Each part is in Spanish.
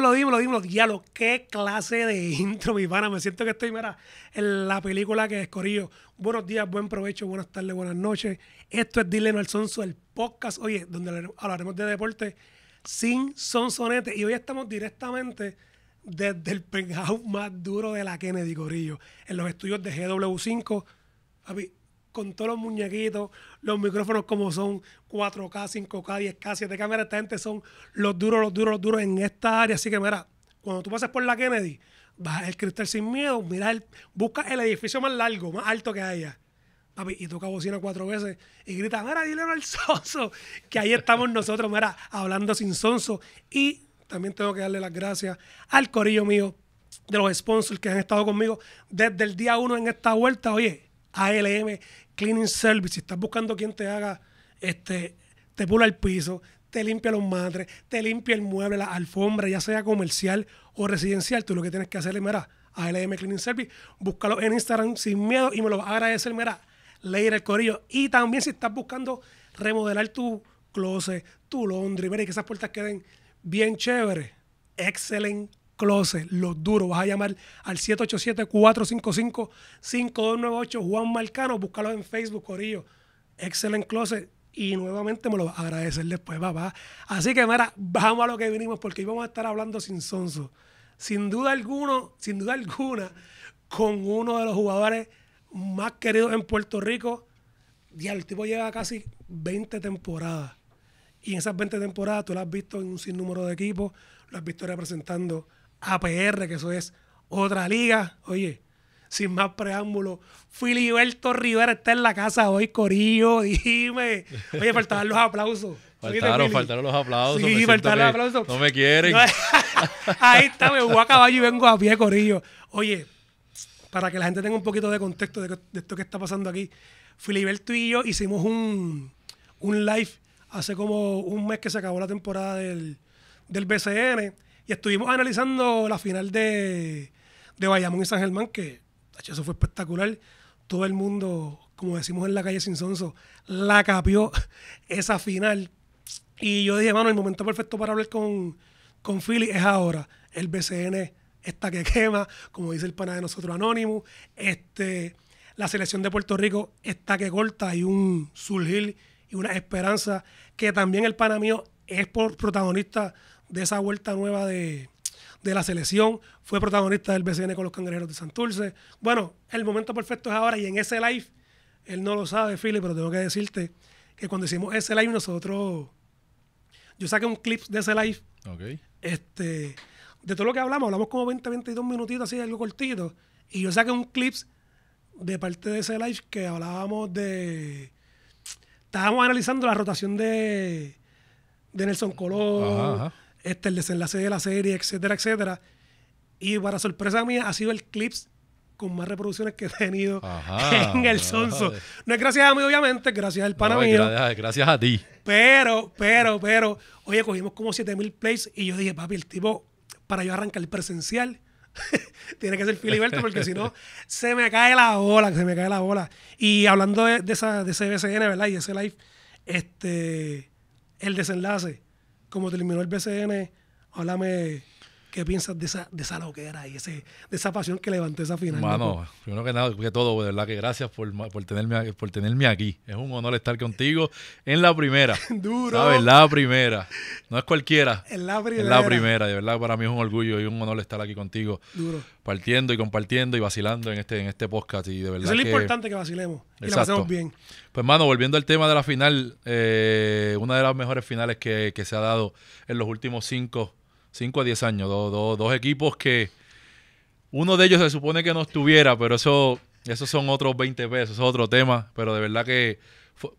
lo dimos, lo dimos ya Diablo, qué clase de intro, mi pana. Me siento que estoy, mira, en la película que es Corillo. Buenos días, buen provecho, buenas tardes, buenas noches. Esto es Dile No al el podcast, oye, donde hablaremos de deporte sin sonsonete. Y hoy estamos directamente desde el penthouse más duro de la Kennedy, Corillo, en los estudios de GW5. Papi, con todos los muñequitos, los micrófonos como son 4K, 5K, 10K, 7 cámaras. Esta gente son los duros, los duros, los duros en esta área. Así que mira, cuando tú pases por la Kennedy, baja el cristal sin miedo, mira busca el edificio más largo, más alto que haya. Papi, y toca bocina cuatro veces y grita, mira, dile al sonso, que ahí estamos nosotros, mira, hablando sin sonso. Y también tengo que darle las gracias al corillo mío de los sponsors que han estado conmigo desde el día uno en esta vuelta. Oye, ALM cleaning service, si estás buscando quien te haga, este, te pula el piso, te limpia los madres, te limpia el mueble, la alfombra, ya sea comercial o residencial, tú lo que tienes que hacer es, mira, ALM Cleaning Service, búscalo en Instagram sin miedo y me lo vas a agradecer, mira, leer el corillo. Y también si estás buscando remodelar tu closet, tu laundry, mira, y que esas puertas queden bien chéveres. excelente. Closet, los duros. Vas a llamar al 787-455-5298, Juan Marcano. Búscalo en Facebook, Corillo. Excellent Closet. Y nuevamente me lo vas a agradecer después, papá. Así que, vamos a lo que vinimos, porque hoy vamos a estar hablando sin sonso. Sin duda alguno, sin duda alguna, con uno de los jugadores más queridos en Puerto Rico. Ya el tipo lleva casi 20 temporadas. Y en esas 20 temporadas tú lo has visto en un sinnúmero de equipos, lo has visto representando APR, que eso es otra liga. Oye, sin más preámbulo, Filiberto Rivera está en la casa hoy, Corillo, dime. Oye, faltaban los aplausos. Faltaron, faltaron los aplausos. Sí, faltaron los aplausos. No me quieren. ahí está, me voy a caballo y vengo a pie, Corillo. Oye, para que la gente tenga un poquito de contexto de, esto que está pasando aquí, Filiberto y yo hicimos un, un live hace como un mes que se acabó la temporada del, del BCN y estuvimos analizando la final de, de Bayamón y San Germán, que eso fue espectacular. Todo el mundo, como decimos en la calle Sin Sonso, la capió esa final. Y yo dije, mano, el momento perfecto para hablar con, con Philly es ahora. El BCN está que quema, como dice el pana de nosotros Anonymous. Este, la selección de Puerto Rico está que corta. Hay un surgir y una esperanza que también el pana mío es por protagonista de esa vuelta nueva de, de la selección, fue protagonista del BCN con los cangrejeros de Santurce. Bueno, el momento perfecto es ahora y en ese live, él no lo sabe, Philly, pero tengo que decirte que cuando hicimos ese live nosotros, yo saqué un clip de ese live. ok Este, de todo lo que hablamos, hablamos como 20, 22 minutitos así, algo cortito. Y yo saqué un clip de parte de ese live que hablábamos de... Estábamos analizando la rotación de, de Nelson Colón. ajá este, el desenlace de la serie, etcétera, etcétera. Y para sorpresa mía, ha sido el clips con más reproducciones que he tenido en el Sonso. No es gracias a mí, obviamente, gracias al pana mío. Gracias, a ti. Pero, pero, pero, oye, cogimos como 7000 plays y yo dije, papi, el tipo, para yo arrancar el presencial, tiene que ser Filiberto porque si no, se me cae la bola, se me cae la bola. Y hablando de, esa, de ese BCN, ¿verdad? Y ese live, este, el desenlace como terminó el BCN, háblame ¿Qué piensas de esa, de loquera y ese, de esa pasión que levanté esa final? Mano, primero que nada, que todo, de verdad que gracias por, tenerme, por tenerme aquí. Es un honor estar contigo en la primera. Duro. ¿Sabes? La primera. No es cualquiera. En la primera. En la primera. De verdad, para mí es un orgullo y un honor estar aquí contigo. Duro. Partiendo y compartiendo y vacilando en este, en este podcast. Y de Eso es lo importante que vacilemos y la pasemos bien. Pues, mano, volviendo al tema de la final, eh, una de las mejores finales que, que se ha dado en los últimos cinco 5 a 10 años, dos equipos que uno de ellos se supone que no estuviera, pero eso, esos son otros 20 pesos, es otro tema, pero de verdad que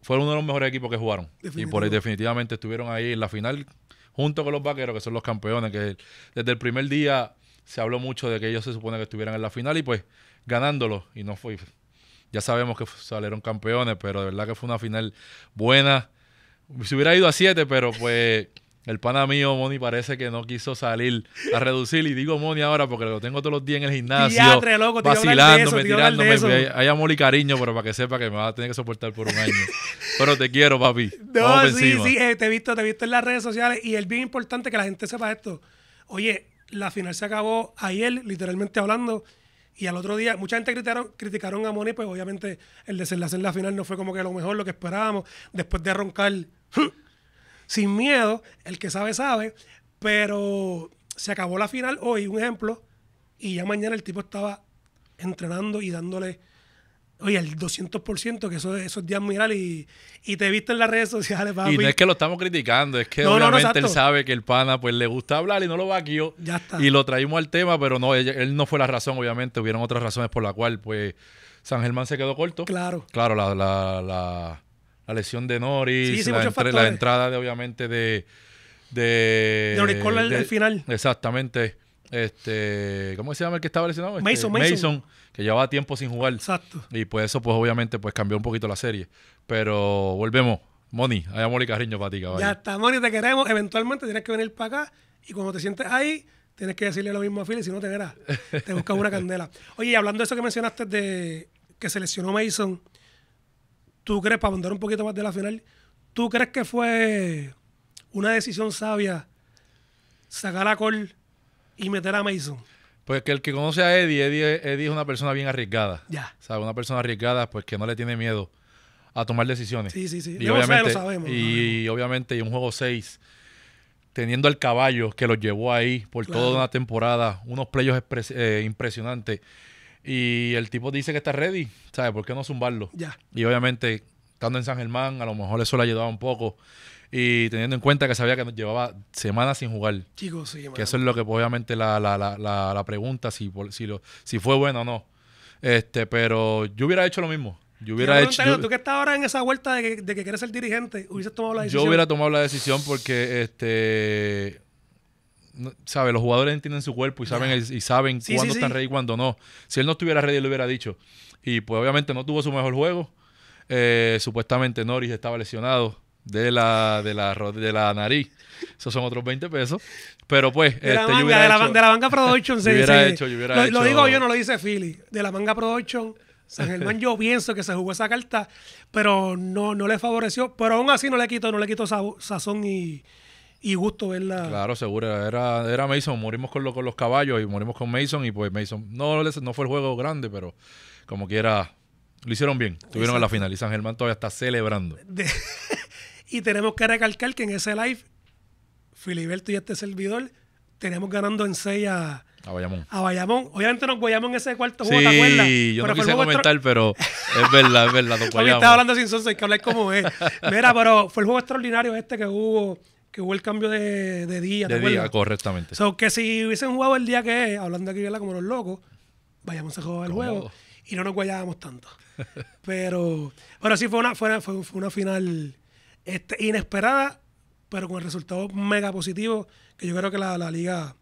fueron uno de los mejores equipos que jugaron. Y por ahí definitivamente estuvieron ahí en la final junto con los vaqueros, que son los campeones, que desde el primer día se habló mucho de que ellos se supone que estuvieran en la final y pues ganándolo, y no fue, ya sabemos que salieron campeones, pero de verdad que fue una final buena. Se hubiera ido a 7, pero pues... El pana mío, Moni, parece que no quiso salir a reducir. Y digo Moni ahora porque lo tengo todos los días en el gimnasio. Diatre, loco, vacilándome, tirándome. Hay, amor y cariño, pero para que sepa que me va a tener que soportar por un año. pero te quiero, papi. No, sí, sí. Eh, te he visto, te he visto en las redes sociales. Y es bien importante que la gente sepa esto. Oye, la final se acabó ayer, literalmente hablando. Y al otro día, mucha gente criticaron, criticaron a Moni, pues obviamente el desenlace en la final no fue como que lo mejor, lo que esperábamos. Después de roncar sin miedo, el que sabe, sabe, pero se acabó la final hoy, un ejemplo, y ya mañana el tipo estaba entrenando y dándole, oye, el 200%, que eso, eso es de admirar y, y te viste en las redes sociales, Y no es que lo estamos criticando, es que obviamente él sabe que el pana pues le gusta hablar y no lo va Ya Y lo traímos al tema, pero no, él, él no fue la razón, obviamente, hubieron otras razones por la cual pues San Germán se quedó corto. Claro. Claro, la, la, la la lesión de Norris, la, entre, la, entrada de obviamente de de, Norris Cole al final. Exactamente. Este, ¿cómo se llama el que estaba lesionado? Este, Mason, Mason, que llevaba tiempo sin jugar. Exacto. Y pues eso pues obviamente pues cambió un poquito la serie, pero volvemos. Moni, hay amor y cariño para Ya está, Moni, te queremos. Eventualmente tienes que venir para acá y cuando te sientes ahí, tienes que decirle lo mismo a Philly, si no te verás, te buscas una candela. Oye, hablando de eso que mencionaste de que se lesionó Mason, ¿Tú crees, para mandar un poquito más de la final, ¿tú crees que fue una decisión sabia sacar a col y meter a Mason? Pues que el que conoce a Eddie, Eddie, es una persona bien arriesgada. Ya. O una persona arriesgada, pues que no le tiene miedo a tomar decisiones. Sí, sí, sí. Y, obviamente, y obviamente, un juego 6, teniendo el caballo que lo llevó ahí por toda una temporada, unos playos eh, impresionantes. Y el tipo dice que está ready, ¿sabes? ¿Por qué no zumbarlo? Ya. Y obviamente, estando en San Germán, a lo mejor eso le ayudaba un poco. Y teniendo en cuenta que sabía que nos llevaba semanas sin jugar. Chicos, sí, Que eso es lo que, pues, obviamente, la, la, la, la pregunta, si, si, lo, si fue bueno o no. Este, pero yo hubiera hecho lo mismo. Yo hubiera hecho. Yo, tú que estás ahora en esa vuelta de que, que, quieres ser dirigente, hubieses tomado la decisión. Yo hubiera tomado la decisión porque, este sabe, los jugadores entienden su cuerpo y saben, y saben cuándo están ready y cuándo no. Si él no estuviera ready, lo hubiera dicho. Y pues obviamente no tuvo su mejor juego. Eh, supuestamente Norris estaba lesionado de la, la, de la nariz. Esos son otros 20 pesos. Pero pues. De la, manga, yo de se dice. yo lo, digo yo, no lo dice Philly. De la manga Production, San Germán, yo pienso que se jugó esa carta, pero no, no le favoreció. Pero aún así no le quitó, no le quito sazón y, y gusto verla. Claro, seguro. Era, era Mason. Morimos con, los caballos y morimos con Mason. Y pues Mason no, no fue el juego grande, pero como quiera, lo hicieron bien. Estuvieron en la final y San Germán todavía está celebrando. y tenemos que recalcar que en ese live, Filiberto y este servidor, tenemos ganando en 6 a, a Bayamón. A Bayamón. Obviamente nos guayamos en ese cuarto juego, ¿te acuerdas? Sí, yo no quise comentar, pero es verdad, es verdad, nos estaba hablando sin sonso, hay que hablar como es. Mira, pero fue el juego extraordinario este que hubo que hubo el cambio de, de día. De día, correctamente. O que si hubiesen jugado el día que es, hablando aquí como los locos, vayamos a jugar el juego y no nos guayábamos tanto. pero, bueno sí fue una, fue fue una final este, inesperada, pero con el resultado mega positivo, que yo creo que la, liga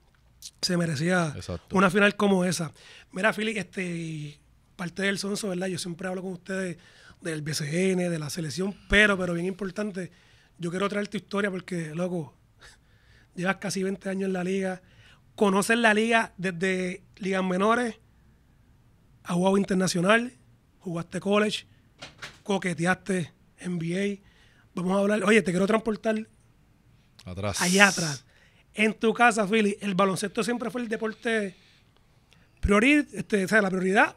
se merecía una final como esa. Mira, Philly, este, parte del sonso, ¿verdad? Yo siempre hablo con ustedes del BCN, de la selección, pero, pero bien importante yo quiero traer tu historia porque, loco, llevas casi 20 años en la liga, conoces la liga desde ligas menores a jugado internacional, jugaste college, coqueteaste NBA. Vamos a hablar, oye, te quiero transportar atrás. allá atrás. En tu casa, Philly, ¿el baloncesto siempre fue el deporte priori, este, o sea, la prioridad?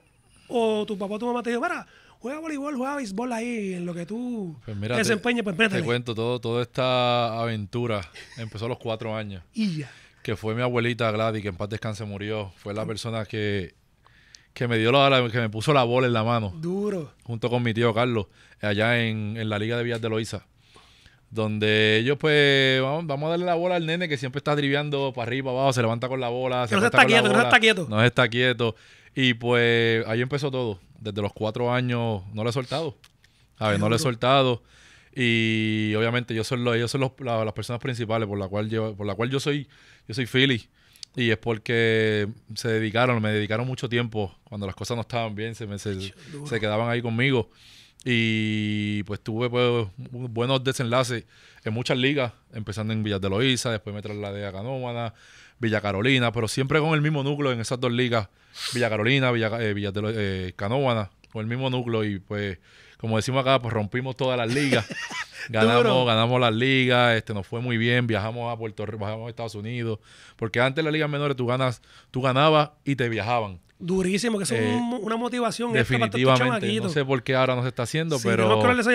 ¿O tu papá o tu mamá te dijo, para, juega voleibol, juega béisbol ahí, en lo que tú pues desempeñes, pues Te cuento, todo, toda esta aventura empezó a los cuatro años. y ya. Que fue mi abuelita Gladys, que en paz descanse murió. Fue la persona que, me dio la, que me puso la bola en la mano. Duro. Junto con mi tío Carlos, allá en, la Liga de Villas de Loiza donde ellos pues vamos, a darle la bola al nene que siempre está driviando para arriba, para abajo, se levanta con la bola. no se está quieto, no se está quieto. No se está quieto. Y pues ahí empezó todo desde los cuatro años no lo he soltado. A ver, no lo he soltado. Y obviamente yo soy ellos son los, las personas principales por la cual yo, por la cual yo soy, yo soy Philly. Y es porque se dedicaron, me dedicaron mucho tiempo cuando las cosas no estaban bien, se, me, se, quedaban ahí conmigo. Y pues tuve pues, buenos desenlaces en muchas ligas, empezando en Villas de Loíza, después me trasladé a Canómana, Villa Carolina, pero siempre con el mismo núcleo en esas dos ligas, Villa Carolina, Villa, eh, Villa eh, con el mismo núcleo y pues, como decimos acá, pues rompimos todas las ligas. ganamos, ganamos las ligas, este, nos fue muy bien, viajamos a Puerto Rico, viajamos a Estados Unidos, porque antes las ligas menores tú ganas, tú ganabas y te viajaban. Durísimo, que es eh, una motivación. Definitivamente. no sé por qué ahora no se está haciendo, pero.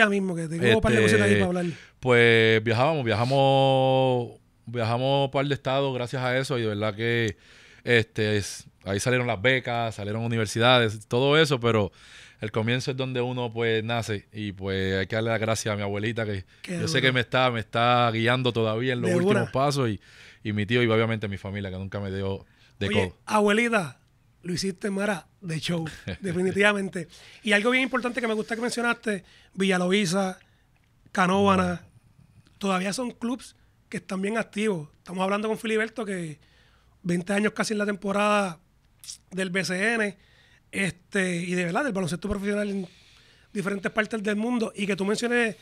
mismo, que tengo un par de ahí para hablar. Pues viajábamos, viajamos viajamos un par de estados gracias a eso y de verdad que este, es, ahí salieron las becas, salieron universidades, todo eso, pero el comienzo es donde uno pues nace y pues hay que darle las gracias a mi abuelita que yo sé que me está, me está guiando todavía en los últimos pasos y, y, mi tío y obviamente mi familia que nunca me dio de Oye, Abuelita, lo hiciste Mara de show, definitivamente. y algo bien importante que me gusta que mencionaste, Villaloisa, Canóvana, todavía son clubs que están bien activos. Estamos hablando con Filiberto que 20 años casi en la temporada del BCN este, y de verdad del baloncesto profesional en diferentes partes del mundo. Y que tú menciones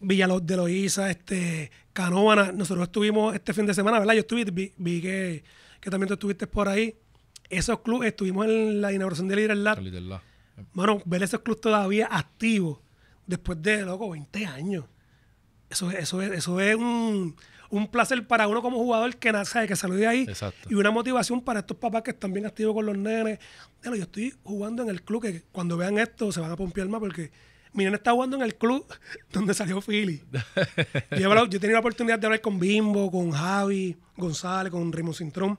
Villalobos de Loíza, este, Canóvana. Nosotros estuvimos este fin de semana, ¿verdad? Yo estuve, vi, que, que, también tú estuviste por ahí. Esos clubes, estuvimos en la inauguración de Líder Lab. Bueno, ver esos clubes todavía activos después de, loco, 20 años. Eso, eso, eso es un, un placer para uno como jugador que nace, que salió de ahí. Y una motivación para estos papás que están bien activos con los nenes. Yo estoy jugando en el club que cuando vean esto se van a pompear más porque mi nene está jugando en el club donde salió Philly. yo, he tenido la oportunidad de hablar con Bimbo, con Javi, González, con Rimo Cintrón.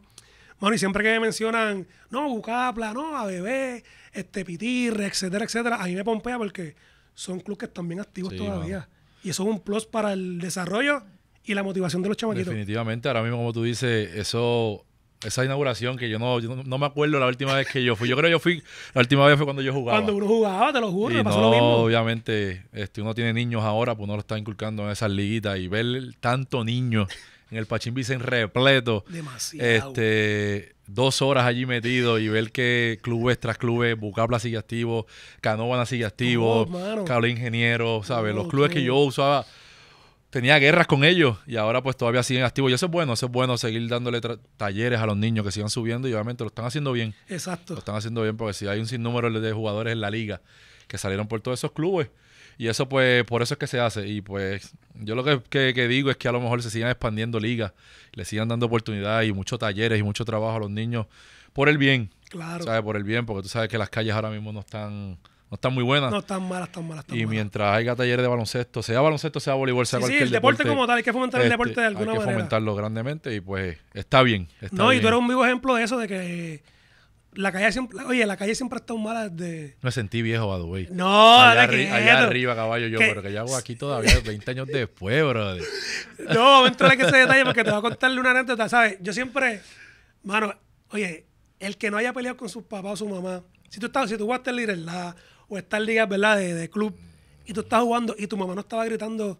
Bueno, y siempre que me mencionan, no, Bucapla, no, Bebé, este, Pitirre, etcétera, etcétera, a me pompea porque son clubes que están bien activos todavía. Y eso es un plus para el desarrollo y la motivación de los chamaquitos. Definitivamente, ahora mismo, como tú dices, eso esa inauguración que yo no, no me acuerdo la última vez que yo fui. Yo creo que yo fui, la última vez fue cuando yo jugaba. Cuando uno jugaba, te lo juro, y pasó lo mismo. Obviamente, este, uno tiene niños ahora, pues uno lo está inculcando en esas liguitas y ver tanto niño en el Pachín en repleto. Demasiado. Este, dos horas allí metido y ver que clubes tras clubes, Bucapla sigue activo, Canóvana sigue activo, oh, Ingeniero, ¿sabes? los clubes que yo usaba tenía guerras con ellos y ahora pues todavía siguen activos. Y eso es bueno, eso es bueno, seguir dándole talleres a los niños que sigan subiendo y obviamente lo están haciendo bien. Exacto. Lo están haciendo bien porque si hay un sinnúmero de jugadores en la liga que salieron por todos esos clubes. Y eso pues, por eso es que se hace. Y pues yo lo que, digo es que a lo mejor se sigan expandiendo ligas, le sigan dando oportunidades y muchos talleres y mucho trabajo a los niños por el bien. Claro. ¿Sabes? Por el bien, porque tú sabes que las calles ahora mismo no están no están muy buenas. No están malas, están malas. Están y mientras haya talleres de baloncesto, sea baloncesto, sea voleibol, sea sí, cualquier sí, el deporte, como tal, hay que fomentar el este, deporte de alguna manera. Hay que fomentarlo grandemente y pues está bien. Está no, y tú eres un vivo ejemplo de eso, de que la calle siempre, oye, la calle siempre ha estado mala desde. Me sentí viejo, by the No, allá, allá arriba, caballo, yo, pero que ya hago aquí todavía 20 años después, brother. No, me que en ese detalle porque te voy a contarle una anécdota, ¿sabes? Yo siempre, mano, oye, el que no haya peleado con sus papás o su mamá, si tú estás, si tú jugaste el líder, la o estas ligas, ¿verdad? De, club. Y tú estás jugando y tu mamá no estaba gritando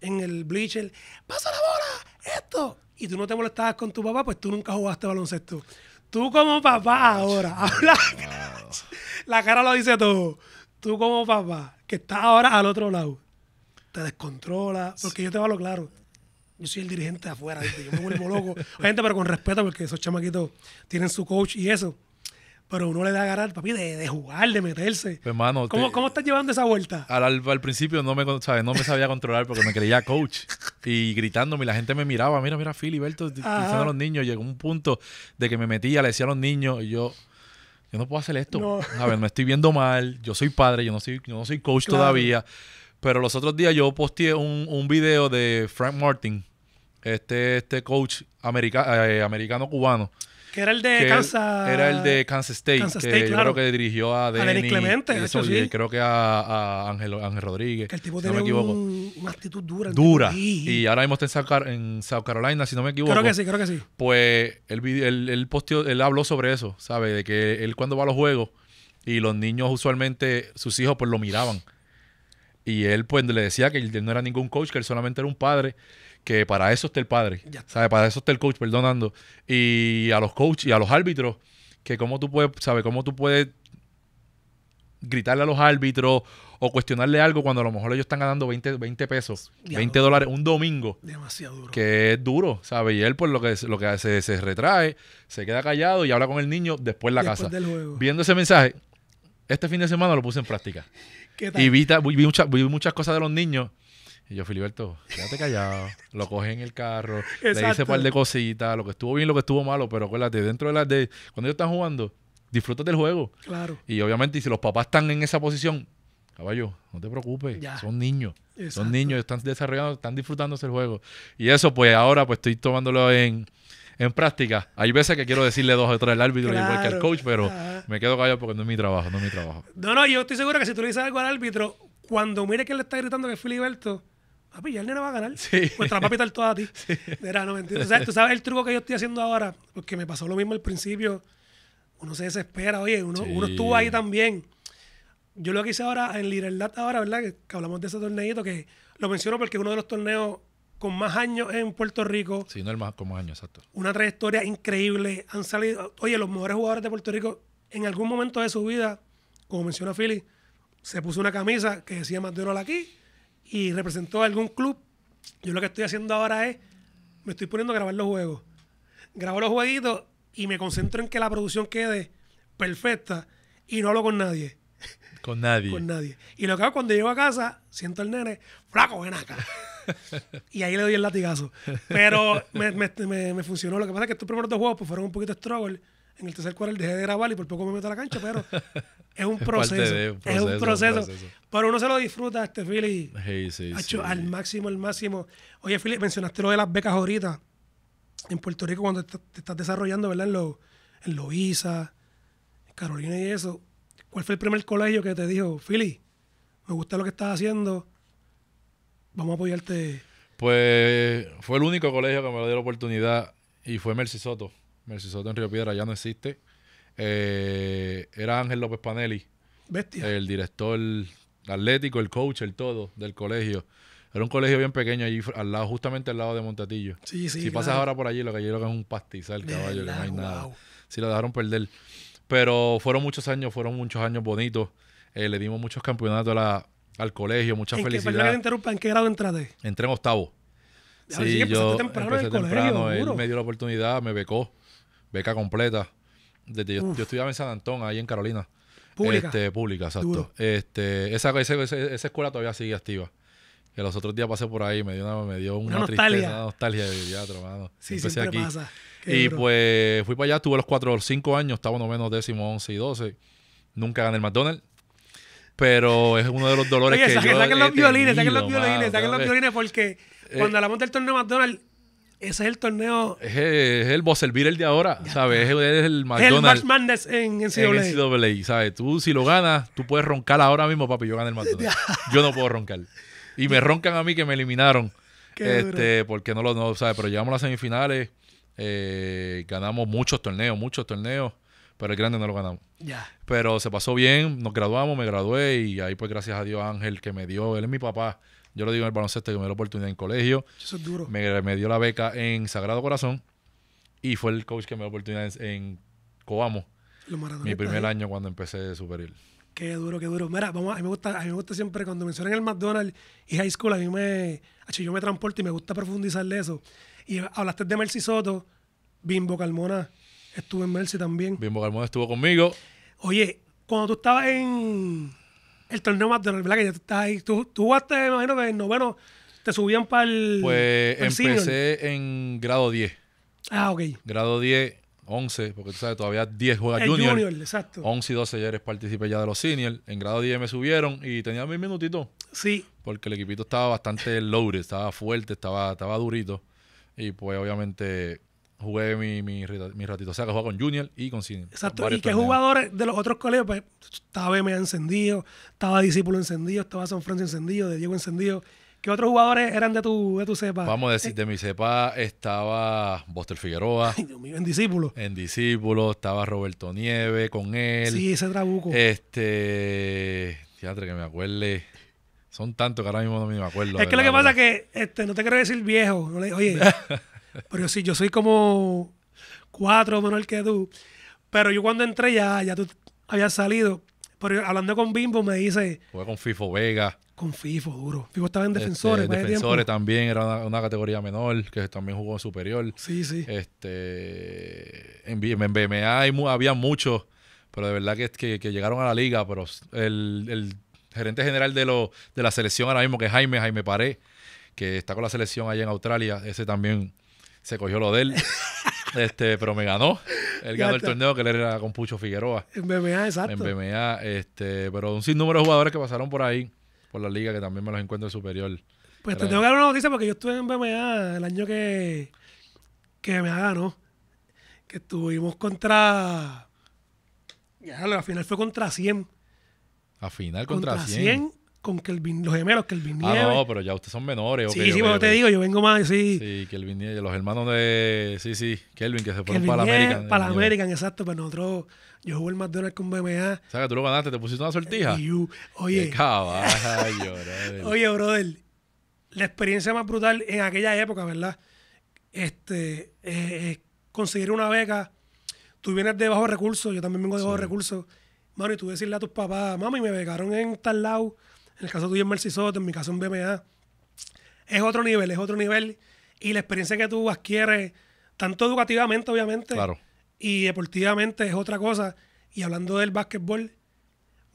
en el bleacher, ¡pasa la bola! ¡Esto! Y tú no te molestabas con tu papá, pues tú nunca jugaste baloncesto. Tú como papá ahora, ah. La cara lo dice todo. Tú como papá, que estás ahora al otro lado, te descontrola, porque yo te hablo claro. Yo soy el dirigente afuera, yo me vuelvo loco. Gente, pero con respeto, porque esos chamaquitos tienen su coach y eso pero uno le da ganas, papi, de, de, jugar, de meterse. Pues, hermano, ¿Cómo, estás llevando esa vuelta? Al, principio no me, no me sabía controlar porque me creía coach y gritándome la gente me miraba, mira, mira, Filiberto, diciendo a los niños, llegó un punto de que me metía, le decía a los niños y yo... Yo no puedo hacer esto. A ver, me estoy viendo mal. Yo soy padre, yo no soy, no soy coach todavía. Pero los otros días yo posteé un, un video de Frank Martin, este, este coach eh, americano cubano. Que era el de Kansas. Era el de Kansas State. que creo que dirigió a Denny, Clemente. creo que a, Ángel, Rodríguez. Que el tipo tenía una actitud dura. Dura. Y ahora mismo está en South, Carolina, si no me equivoco. Creo que sí, creo que sí. Pues él, él habló sobre eso, ¿sabes? De que él cuando va a los juegos y los niños usualmente, sus hijos pues lo miraban. Y él pues le decía que él no era ningún coach, que él solamente era un padre que para eso está el padre, ¿sabes? Para eso está el coach, perdonando. Y a los coaches y a los árbitros, que cómo tú puedes, ¿sabes? Cómo tú puedes gritarle a los árbitros o cuestionarle algo cuando a lo mejor ellos están ganando 20, 20 pesos, 20 dólares un domingo. Demasiado duro. Que es duro, ¿sabes? Y él pues lo que, lo que se, se retrae, se queda callado y habla con el niño después en la después casa. Del juego. Viendo ese mensaje, este fin de semana lo puse en práctica. ¿Qué tal? Y vi, vi muchas cosas de los niños y yo, Filiberto, quédate callado. lo coge en el carro, le dice un par de cositas, lo que estuvo bien, lo que estuvo malo, pero acuérdate, dentro de las de. Cuando ellos están jugando, disfrútate del juego. Claro. Y obviamente, si los papás están en esa posición, caballo, no te preocupes, son niños. Son niños, están desarrollando, están disfrutándose el juego. Y eso, pues ahora, pues estoy tomándolo en, en práctica. Hay veces que quiero decirle dos o tres al árbitro, y igual al coach, pero me quedo callado porque no es mi trabajo, no es mi trabajo. No, no, yo estoy seguro que si tú le dices algo al árbitro, cuando mire que le está gritando que es Filiberto, papi, ya el nene va a ganar. Sí. Pues te va a toda a ti. Sí. mentira. ¿Tú sabes, tú sabes el truco que yo estoy haciendo ahora, porque me pasó lo mismo al principio. Uno se desespera, oye, uno, uno estuvo ahí también. Yo lo que hice ahora en Liderdad, ahora, ¿verdad? Que, hablamos de ese torneito, que lo menciono porque es uno de los torneos con más años en Puerto Rico. Sí, no el más, como más años, exacto. Una trayectoria increíble. Han salido, oye, los mejores jugadores de Puerto Rico en algún momento de su vida, como menciona Philly, se puso una camisa que decía más de aquí y representó a algún club, yo lo que estoy haciendo ahora es, me estoy poniendo a grabar los juegos. Grabo los jueguitos y me concentro en que la producción quede perfecta y no hablo con nadie. Con nadie. con nadie. Y lo que hago cuando llego a casa, siento al nene, flaco, ven acá. y ahí le doy el latigazo. Pero me, me, me, funcionó. Lo que pasa es que estos primeros dos juegos pues, fueron un poquito struggle en el tercer cuarto dejé de grabar y por poco me meto a la cancha, pero es un, proceso, es un proceso. Pero uno se lo disfruta, este Philly. sí, al máximo, al máximo. Oye, Philly, mencionaste lo de las becas ahorita. En Puerto Rico, cuando te, estás desarrollando, ¿verdad? En lo, en ISA, Carolina y eso. ¿Cuál fue el primer colegio que te dijo, Philly, me gusta lo que estás haciendo, vamos a apoyarte? Pues fue el único colegio que me dio la oportunidad y fue Mercy Soto. Mercisoto en Río Piedra ya no existe. Eh, era Ángel López Panelli. Bestia. El director atlético, el coach, el todo del colegio. Era un colegio bien pequeño allí, al lado, justamente al lado de Montatillo. si pasas ahora por allí, lo que hay es un pastizal, caballo, no hay nada. Si lo dejaron perder. Pero fueron muchos años, fueron muchos años bonitos. Eh, le dimos muchos campeonatos al colegio, muchas felicidades. felicidad. ¿En qué grado entraste? Entré en octavo. sí, yo temprano en el colegio, me dio la oportunidad, me becó beca completa. yo, estudiaba en San Antón, ahí en Carolina. Pública. Este, pública, exacto. Este, esa, esa, escuela todavía sigue activa. Que los otros días pasé por ahí, me dio una, me dio una, nostalgia. tristeza, una nostalgia de teatro, mano. Sí, Empecé siempre aquí. y pues fui para allá, tuve los cuatro o cinco años, estaba menos décimo, once y doce. Nunca gané el McDonald's pero es uno de los dolores que saquen, yo saquen los violines, saquen los violines, saquen los violines porque eh, cuando la hablamos el torneo McDonald's ese es el torneo. Es, el servir el de ahora, ¿sabes? Es, el McDonald's. Es el en, en NCAA. En NCAA, ¿sabes? Tú, si lo ganas, tú puedes roncar ahora mismo, papi. Yo gané el McDonald's. Yo no puedo roncar. Y me roncan a mí que me eliminaron. Qué este, porque no lo no, ¿sabes? Pero llegamos a las semifinales. Eh, ganamos muchos torneos, muchos torneos. Pero el grande no lo ganamos. Ya. Pero se pasó bien, nos graduamos, me gradué. Y ahí, pues, gracias a Dios, Ángel, que me dio. Él es mi papá. Yo lo digo en el baloncesto que me dio la oportunidad en colegio. Eso es duro. Me, dio la beca en Sagrado Corazón y fue el coach que me dio la oportunidad en, Coamo. Mi primer año cuando empecé superior. Qué duro, qué duro. Mira, vamos, a mí me gusta, me siempre cuando mencionan el McDonald's y high school, a mí me, yo me transporto y me gusta profundizarle eso. Y hablaste de Mercy Soto, Bimbo Carmona estuvo en Mercy también. Bimbo Carmona estuvo conmigo. Oye, cuando tú estabas en, el torneo más de ¿verdad? Que ya tú estás ahí. Tú, jugaste, me imagino que en noveno te subían para el. Pues empecé en grado 10. Ah, ok. Grado 10, 11, porque tú sabes, todavía 10 juega el junior. exacto. 11 y 12 ya eres partícipe ya de los senior. En grado 10 me subieron y tenía mil minutitos. Sí. Porque el equipito estaba bastante low, estaba fuerte, estaba, estaba durito. Y pues obviamente jugué mi, mi, ratito. O sea, que jugaba con Junior y con Cine. Exacto. y que jugadores de los otros colegios, pues estaba BMA encendido, estaba Discípulo encendido, estaba San Francisco encendido, de Diego encendido. ¿Qué otros jugadores eran de tu, de tu cepa? Vamos a decir, eh, de mi cepa estaba Buster Figueroa. en discípulo. En discípulo, estaba Roberto Nieve con él. Sí, ese trabuco. Este. Teatro, que me acuerde. Son tantos que ahora mismo no me acuerdo. Es que lo que pasa que este, no te quiero decir viejo. oye. Pero sí, yo soy como cuatro menor que tú. Pero yo cuando entré ya, ya tú habías salido. Pero hablando con Bimbo me dice... Jugué con FIFO Vega. Con FIFO, duro. FIFO estaba en este, Defensores. defensores también, era una, categoría menor, que también jugó en Superior. Sí, sí. Este, en, BMA había muchos, pero de verdad que, llegaron a la liga, pero el, el gerente general de, lo, de la selección ahora mismo, que es Jaime, Jaime Paré, que está con la selección allá en Australia, ese también se cogió lo de él. este, pero me ganó. Él ganó el torneo que él era con Pucho Figueroa. En BMA, exacto. En BMA, este, pero un sinnúmero de jugadores que pasaron por ahí, por la liga, que también me los encuentro superior. Pues te tengo que dar una noticia porque yo estuve en BMA el año que, que me ganó. Que estuvimos contra. Ya, la final fue contra 100. A final contra, 100 con Kelvin, los gemelos Kelvin Nieves. Ah, no, pero ya ustedes son menores. sí, sí, yo te digo, yo vengo más, sí. Sí, Kelvin los hermanos de, sí, sí, Kelvin, que se fueron para la American. Para la American, exacto, pero nosotros, yo jugué el McDonald's con BMA. O sea, que tú lo ganaste, te pusiste una sortija. oye. Qué caballo, brother. Oye, brother, la experiencia más brutal en aquella época, ¿verdad? Este, es conseguir una beca. Tú vienes de bajo recursos, yo también vengo de bajo recurso. recursos. Mano, y tú decirle a tus papás, mami, me becaron en tal lado en el caso tuyo en Mercy Soto, en mi caso en BMA. Es otro nivel, es otro nivel. Y la experiencia que tú adquieres, tanto educativamente, obviamente, y deportivamente, es otra cosa. Y hablando del básquetbol,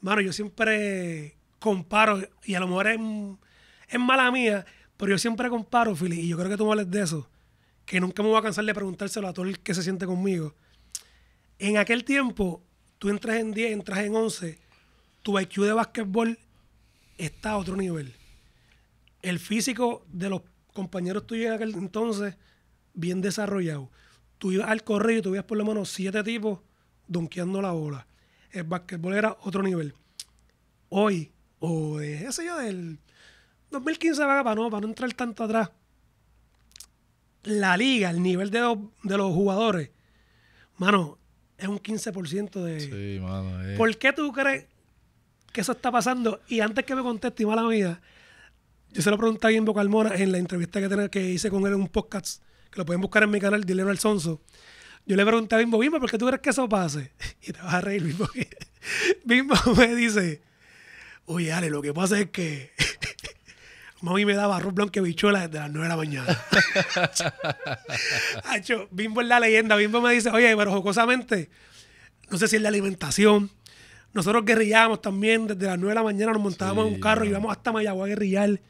mano, yo siempre comparo, y a lo mejor es, mala mía, pero yo siempre comparo, Philly, y yo creo que tú me de eso, que nunca me voy a cansar de preguntárselo a todo el que se siente conmigo. En aquel tiempo, tú entras en 10, entras en 11, tu IQ de básquetbol está a otro nivel. El físico de los compañeros tuyos en aquel entonces, bien desarrollado. Tú ibas al correo y tú por lo menos siete tipos donkeando la bola. El basquetbol era otro nivel. Hoy, o de ese yo del 2015 para no, para no entrar tanto atrás, la liga, el nivel de, los, jugadores, mano, es un 15% de... Sí, mano. Eh. ¿Por qué tú crees que eso está pasando. Y antes que me conteste, y mala vida, yo se lo pregunté a Bimbo Carmona en la entrevista que, que hice con él en un podcast, que lo pueden buscar en mi canal, Dileno Alsonso. Yo le pregunté a Bimbo, Bimbo, ¿por qué tú crees que eso pase? Y te vas a reír, Bimbo. Bimbo me dice, oye, Ale, lo que pasa es que mami me daba arroz blanco y bichuela desde las 9 de la mañana. Hacho, Bimbo es la leyenda. Bimbo me dice, oye, pero jocosamente, no sé si es la alimentación, nosotros guerrillábamos también, desde las 9 de la mañana nos montábamos en un carro y íbamos hasta Mayagüez a guerrillar.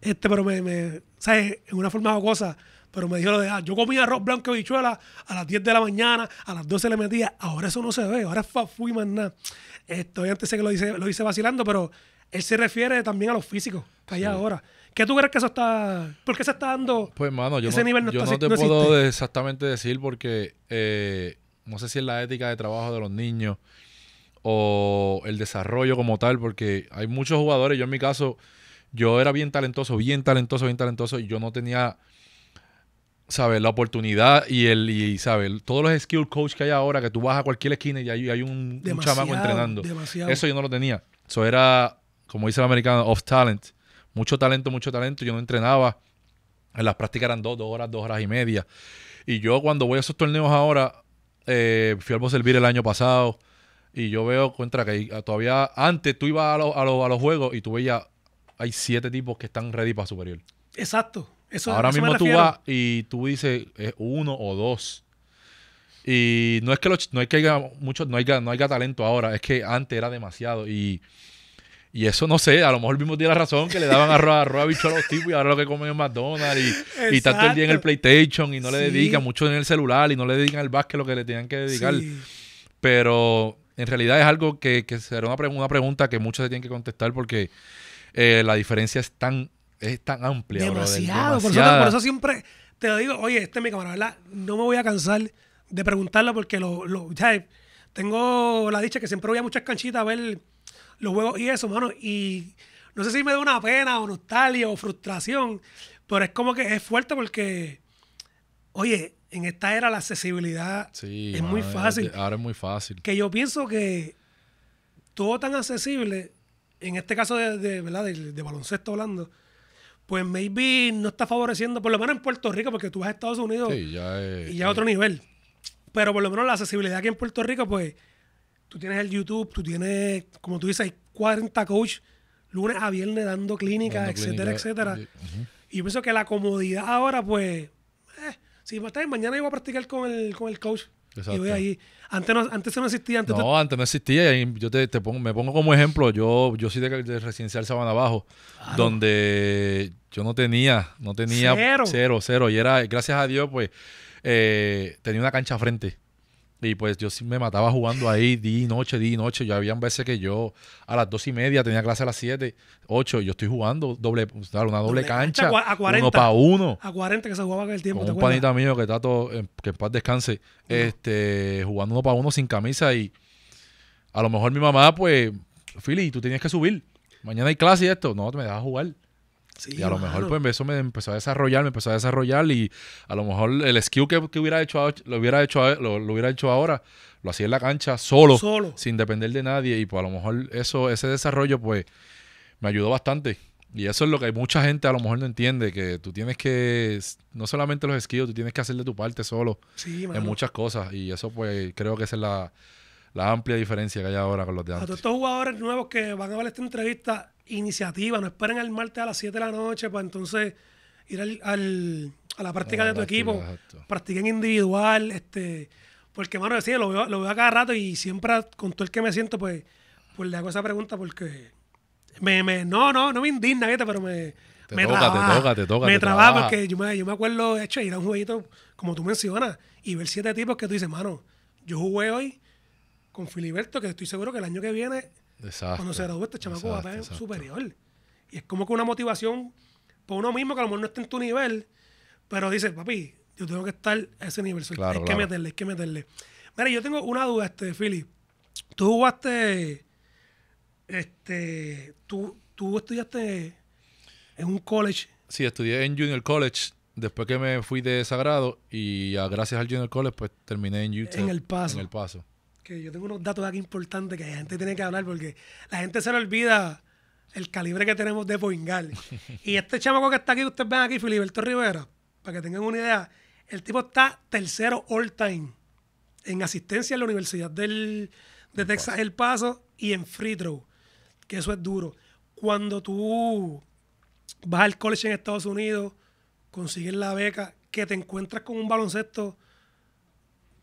Este, pero me, ¿sabes? En una forma cosa. Pero me dijo lo de, ah, yo comía arroz blanco y bichuela a las 10 de la mañana, a las 12 le metía. Ahora eso no se ve, ahora es fui más nada. Esto, antes sé que lo hice, lo vacilando, pero él se refiere también a los físicos que ahora. ¿Qué tú crees que eso está.? ¿Por qué se está dando.? Pues, mano, yo no, te puedo exactamente decir porque eh, no sé si es la ética de trabajo de los niños o el desarrollo como tal, porque hay muchos jugadores, yo en mi caso, yo era bien talentoso, bien talentoso, bien talentoso, y yo no tenía, ¿sabes? La oportunidad y el, y, ¿sabes? Todos los skill coach que hay ahora, que tú vas a cualquier esquina y hay, un, chamaco entrenando. Eso yo no lo tenía. Eso era, como dice el americano, off talent. Mucho talento, mucho talento. Yo no entrenaba. En las prácticas eran dos, dos horas, dos horas y media. Y yo cuando voy a esos torneos ahora, eh, fui al Boservir el año pasado. Y yo veo, contra que ah, todavía antes tú ibas a, a, los juegos y tú veías, hay siete tipos que están ready para superior. Exacto. Eso, Ahora mismo tú vas y tú dices, es uno o dos. Y no es que no que haya mucho, no haya, no talento ahora, es que antes era demasiado. Y, y eso no sé, a lo mejor el mismo tiene la razón que le daban a Roa a bicho a los tipos y ahora lo que comen es McDonald's y, y tanto el día en el PlayStation y no le dedican mucho en el celular y no le dedican el básquet lo que le tenían que dedicar. Pero en realidad es algo que, será una, pregunta que muchos se tienen que contestar porque eh, la diferencia es tan, es tan amplia. Demasiado. por, eso, siempre te lo digo, oye, este es mi cámara, ¿verdad? No me voy a cansar de preguntarla porque lo, lo tengo la dicha que siempre voy a muchas canchitas a ver los juegos y eso, mano. Y no sé si me da una pena o nostalgia o frustración, pero es como que es fuerte porque, oye, en esta era la accesibilidad es muy fácil. ahora es muy fácil. Que yo pienso que todo tan accesible, en este caso de, ¿verdad? De, baloncesto hablando, pues maybe no está favoreciendo, por lo menos en Puerto Rico, porque tú vas a Estados Unidos y ya es otro nivel. Pero por lo menos la accesibilidad aquí en Puerto Rico, pues tú tienes el YouTube, tú tienes, como tú dices, hay 40 coaches lunes a viernes dando clínicas, etcétera, etcétera. Y yo pienso que la comodidad ahora, pues... Eh, Sí, pues, mañana iba a practicar con el, coach. Y voy ahí. Antes, no, antes no existía. Antes no, antes no existía. yo te, pongo, me pongo como ejemplo. Yo, yo soy de, residencial Sabana Abajo, donde yo no tenía, no tenía cero, cero. Y era, gracias a Dios, pues, eh, tenía una cancha frente. Y pues yo sí me mataba jugando ahí, día y noche, día y noche. Yo había veces que yo a las dos y media tenía clase a las ocho, y Yo estoy jugando doble, una doble, cancha, A 40, uno para uno. A cuarenta, que se jugaba el tiempo. Con un panita mío que está todo, eh, que en paz descanse, este, jugando uno para uno sin camisa. Y a lo mejor mi mamá, pues, Philly, tú tenías que subir. Mañana hay clase y esto. No, te me dejas jugar y a lo mejor, pues, eso me empezó a desarrollar, me empezó a desarrollar y a lo mejor el skill que, hubiera hecho, lo hubiera hecho, lo, hubiera hecho ahora, lo hacía en la cancha solo, sin depender de nadie y pues a lo mejor eso, ese desarrollo, pues, me ayudó bastante. Y eso es lo que mucha gente a lo mejor no entiende, que tú tienes que, no solamente los skills, tú tienes que hacer de tu parte solo en muchas cosas. Y eso pues creo que es la, la amplia diferencia que hay ahora con los de antes. A todos estos jugadores nuevos que van a ver esta entrevista, iniciativa, no esperen el martes a las 7 de la noche para entonces ir al, a la práctica de tu equipo, practiquen individual, este, porque mano decía, lo veo, lo veo a cada rato y siempre con todo el que me siento, pues, pues le hago esa pregunta porque me, me no, no, no me indigna, pero me, me toca, te toca, te me trabaja, porque yo me, yo me acuerdo, de hecho, ir a un jueguito, como tú mencionas, y ver siete tipos que tú dices, mano, yo jugué hoy con Filiberto, que estoy seguro que el año que viene cuando se graduó este chamaco va a superior. Y es como que una motivación por uno mismo que a lo mejor no está en tu nivel, pero dices papi, yo tengo que estar a ese nivel. hay que meterle, hay que meterle. Mira, yo tengo una duda, este, Philip. Tú jugaste, este, tú, tú estudiaste en un college. Sí, estudié en Junior College después que me fui de Sagrado y ah, gracias al Junior College pues terminé en Utah En El Paso yo tengo unos datos aquí importantes que la gente tiene que hablar porque la gente se le olvida el calibre que tenemos de boingal. y este chamaco que está aquí, ustedes ven aquí, Filiberto Rivera, para que tengan una idea, el tipo está tercero all time en asistencia en la Universidad de Texas El Paso y en free throw, que eso es duro. Cuando tú vas al college en Estados Unidos, consigues la beca, que te encuentras con un baloncesto,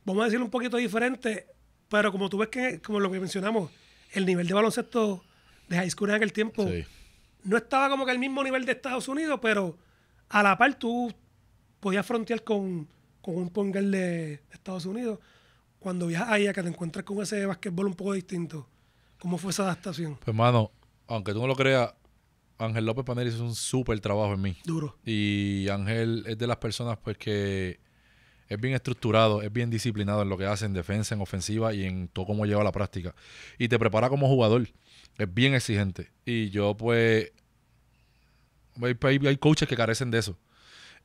vamos a decirlo un poquito diferente, pero como tú ves que, como lo que mencionamos, el nivel de baloncesto de high school en aquel tiempo no estaba como que al mismo nivel de Estados Unidos, pero a la par tú podías frontear con, un pongal de, Estados Unidos. Cuando viajas ahí a que te encuentras con ese básquetbol un poco distinto. ¿Cómo fue esa adaptación? Pues, hermano, aunque tú no lo creas, Ángel López Panel hizo un súper trabajo en mí. Duro. Y Ángel es de las personas pues que es bien estructurado, es bien disciplinado en lo que hace en defensa, en ofensiva y en todo cómo lleva la práctica. Y te prepara como jugador. Es bien exigente. Y yo, pues. Hay, coaches que carecen de eso.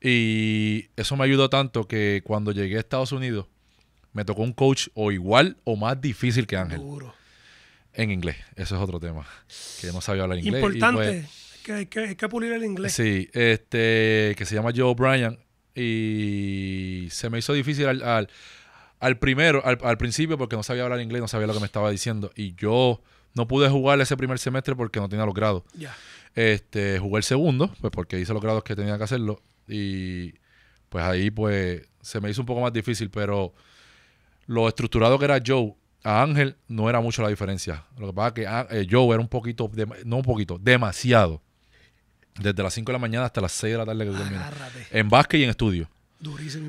Y eso me ayudó tanto que cuando llegué a Estados Unidos, me tocó un coach o igual o más difícil que Ángel. Duro. En inglés. Eso es otro tema. Que no sabía hablar inglés. Pues, Importante. Y que hay, que, que pulir el inglés. Sí, este, que se llama Joe Bryan y se me hizo difícil al, primero, al, principio, porque no sabía hablar inglés, no sabía lo que me estaba diciendo. Y yo no pude jugar ese primer semestre porque no tenía los grados. Este, jugué el segundo, pues porque hice los grados que tenía que hacerlo. Y pues ahí pues se me hizo un poco más difícil, pero lo estructurado que era Joe a Ángel no era mucho la diferencia. Lo que pasa es que ah, eh, Joe era un poquito, no un poquito, demasiado desde las 5 de la mañana hasta las 6 de la tarde que En básquet y en estudio.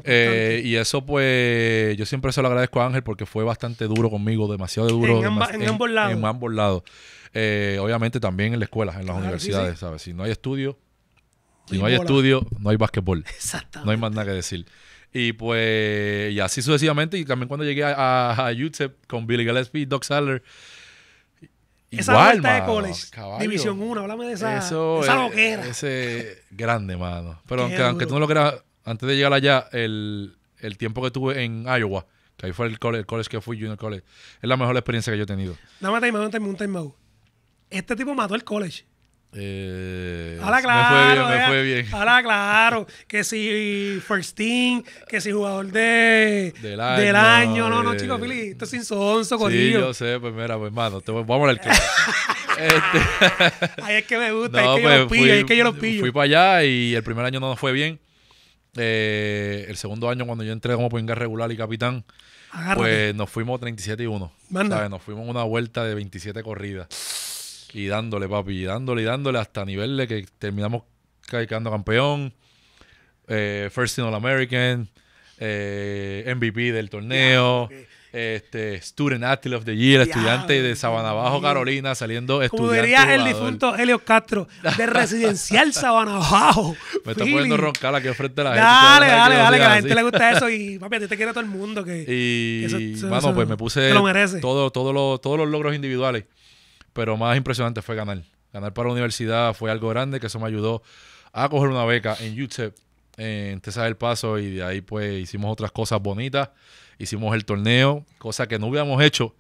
Eh, y eso, pues, yo siempre se lo agradezco a Ángel porque fue bastante duro conmigo, demasiado duro. En, ambos lados. En ambos lados. Eh, obviamente también en la escuela, en las universidades, ¿sabes? Si no hay estudio, si no hay estudio, no hay básquetbol. Exactamente. No hay más nada que decir. Y pues, y así sucesivamente. Y también cuando llegué a, a, con Billy Gillespie y Doc Sadler, esa vuelta de college, División 1, háblame de esa, Eso esa loquera. Ese grande, mano. Pero aunque, aunque, tú no lo creas, antes de llegar allá, el, el tiempo que tuve en Iowa, que ahí fue el college, el college que fui, Junior College, es la mejor experiencia que yo he tenido. Dame time, dame un time out. Este tipo mató el college. Eh, Ahora claro. Me fue bien, Ahora claro. Que si first team, que si jugador de, del, año, No, no, eh, chicos, Fili, esto es insonso, corrido. Sí, yo sé, pues mira, pues hermano, te, vamos al club, este... Ay, es que me gusta, es, que yo pues, lo pillo, fui, es que yo lo pillo. Fui para allá y el primer año no nos fue bien. Eh, el segundo año, cuando yo entré como Pingar regular y capitán, pues nos fuimos 37 y 1. ¿sabes? Nos fuimos una vuelta de 27 corridas. Y dándole, papi, y dándole y dándole hasta nivel de que terminamos quedando campeón. Eh, first in All American. Eh, MVP del torneo. Este, Student Athlete of the Year, estudiante de Sabanabajo, Bajo, Carolina, saliendo Como estudiante. Como el difunto Helio Castro, de residencial Sabanabajo. Bajo. Me está poniendo roncar aquí frente a la gente. Dale, dale, dale, que a la gente le gusta eso y papi, a ti te quiere todo el mundo. Que, y, bueno, pues me puse todos los logros individuales pero más impresionante fue ganar. Ganar para la universidad fue algo grande que eso me ayudó a coger una beca en UTEP, en Tesa del Paso, y de ahí pues hicimos otras cosas bonitas. Hicimos el torneo, cosa que no hubiéramos hecho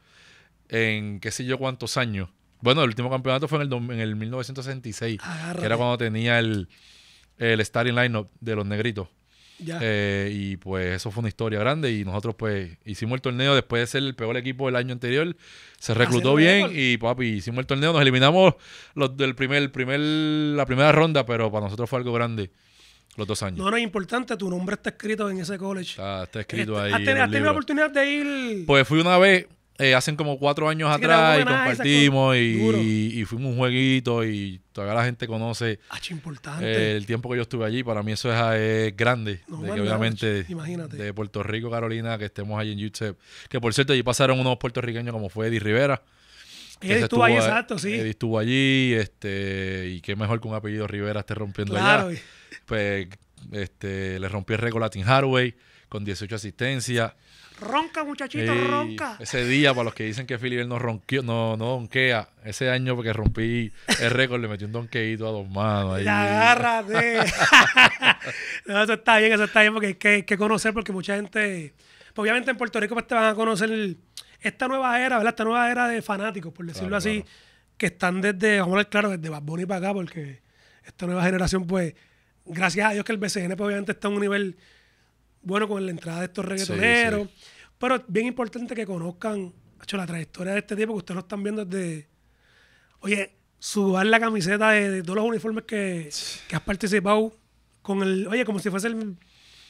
en qué sé yo cuántos años. Bueno, el último campeonato fue en el, en el 1966, que era cuando tenía el, el starting lineup de los negritos. Eh, y pues eso fue una historia grande y nosotros pues hicimos el torneo después de ser el peor equipo del año anterior. Se reclutó bien y papi, hicimos el torneo, nos eliminamos los del primer, primer, la primera ronda, pero para nosotros fue algo grande. Los dos años. No, no, es importante, tu nombre está escrito en ese college. está escrito este, ahí. ¿Has, tenido la oportunidad de ir? Pues fui una vez, eh, hacen como cuatro años atrás y compartimos y, fuimos un jueguito y todavía la gente conoce el tiempo que yo estuve allí. Para mí eso es, grande. obviamente de Puerto Rico, Carolina, que estemos allí en YouTube. Que por cierto, allí pasaron unos puertorriqueños como fue Eddie Rivera. Eddie estuvo allí, exacto, sí. Eddie estuvo allí, este, y qué mejor que un apellido Rivera esté rompiendo allá. Pues, este, le rompió el récord Latin Hardway con 18 asistencias. Ronca, muchachito, ronca. Ese día, para los que dicen que Filiber no ronquió. no, no donquea, ese año porque rompí el récord, le metí un donqueíto a dos manos ahí. Agárrate. no, eso está bien, eso está bien, porque hay que, conocer, porque mucha gente. Pues obviamente en Puerto Rico pues, te van a conocer esta nueva era, ¿verdad? Esta nueva era de fanáticos, por decirlo así, que están desde, vamos a ver, claro, desde Bad y para acá, porque esta nueva generación, pues, gracias a Dios que el BCN, pues, obviamente está en un nivel bueno con la entrada de estos reggaetoneros. Pero bien importante que conozcan hecho, la trayectoria de este tipo que ustedes no están viendo desde. Oye, sudar la camiseta de, todos los uniformes que, has participado con el. Oye, como si fuese el,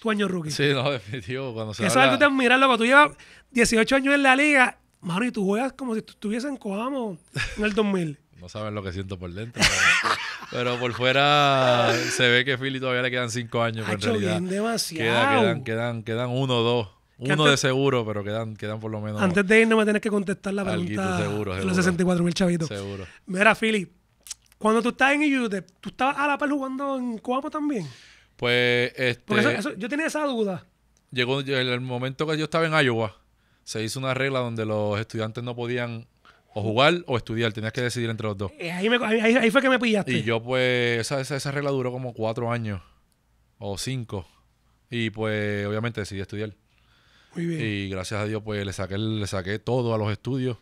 tu año rookie. Sí, no, definitivo. Eso es algo que admirarlo, cuando tú llevas 18 años en la liga, mano, y tú juegas como si estuvieses en Coamo en el 2000 no saben lo que siento por dentro. Pero, por fuera se ve que Philly todavía le quedan cinco años. en bien demasiado. quedan, quedan, uno o dos. Uno de seguro, pero quedan, quedan por lo menos. Antes de no me tienes que contestar la pregunta los 64 mil chavitos. Mira, Philly, cuando tú estás en YouTube, ¿tú estabas a la par jugando en Coamo también? Pues, este... yo tenía esa duda. Llegó el momento que yo estaba en Iowa, se hizo una regla donde los estudiantes no podían o jugar o estudiar, tenías que decidir entre los dos. Eh, ahí, fue que me pillaste. Y yo, pues, esa, regla duró como cuatro años o cinco. Y pues, obviamente, decidí estudiar. Muy bien. Y gracias a Dios, pues, le saqué, le saqué todo a los estudios.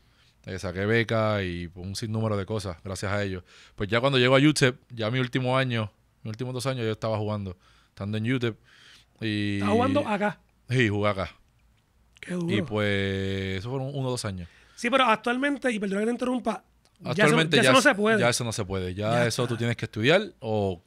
Le saqué beca y pues, un sinnúmero de cosas, gracias a ellos. Pues ya cuando llego a UTEP, ya mi último año, mis últimos dos años, yo estaba jugando, estando en UTEP. jugando acá? Sí, jugué acá. Qué duro. Y pues, eso fueron uno o dos años. Sí, pero actualmente, y perdón que te interrumpa, actualmente ya, eso, no se puede. Ya eso no se puede. Ya, eso tú tienes que estudiar o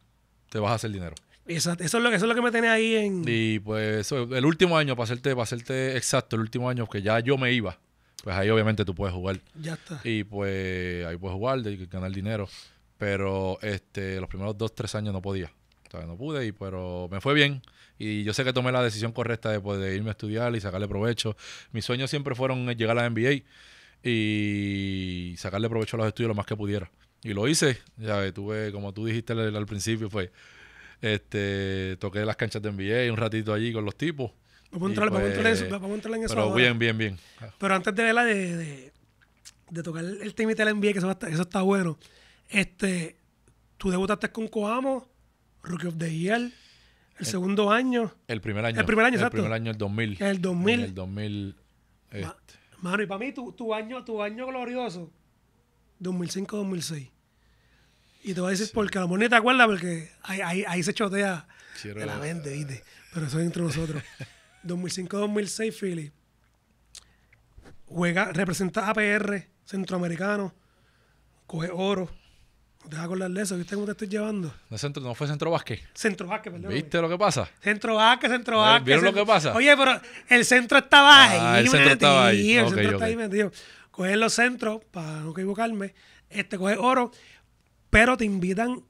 te vas a hacer dinero. Eso es lo que, es lo que me tenía ahí en. Y pues el último año, para hacerte, para hacerte exacto, el último año que ya yo me iba, pues ahí obviamente tú puedes jugar. Ya está. Y pues ahí puedes jugar, ganar dinero. Pero este, los primeros dos, tres años no podía. no pude, y, pero me fue bien. Y yo sé que tomé la decisión correcta de, pues, de irme a estudiar y sacarle provecho. Mis sueños siempre fueron llegar a la NBA y sacarle provecho a los estudios lo más que pudiera. Y lo hice, ya tuve, como tú dijiste al, principio, fue pues, este, toqué las canchas de NBA un ratito allí con los tipos. Vamos a pues, entrar, en, eso, Pero bien, bien, bien. Pero antes de la de, tocar el tema de la NBA, que eso está, bueno. Este, tú debutaste con Coamo, Rookie of the Year, el, segundo año. El primer año. El primer año, el El primer año, el 2000. El 2000. En el 2000. Mano, y para mí, tu, tu, año, tu año glorioso, 2005-2006. Y te voy a decir, porque la lo mejor acuerdas, porque ahí, ahí, se chotea de la mente, ¿viste? Pero eso es entre nosotros. 2005-2006, Philly. Juega, representa APR, centroamericano, coge oro te vas a acordar eso, ¿viste cómo te estoy llevando? No, fue centro Vázquez? Centro Vázquez, perdón. ¿Viste lo que pasa? Centro Vázquez, centro Vázquez. ¿Vieron lo que pasa? Oye, pero el centro estaba ah, ahí. el centro estaba ahí. El centro está ahí metido. Coger los centros, para no equivocarme, este, coger oro, pero te invitan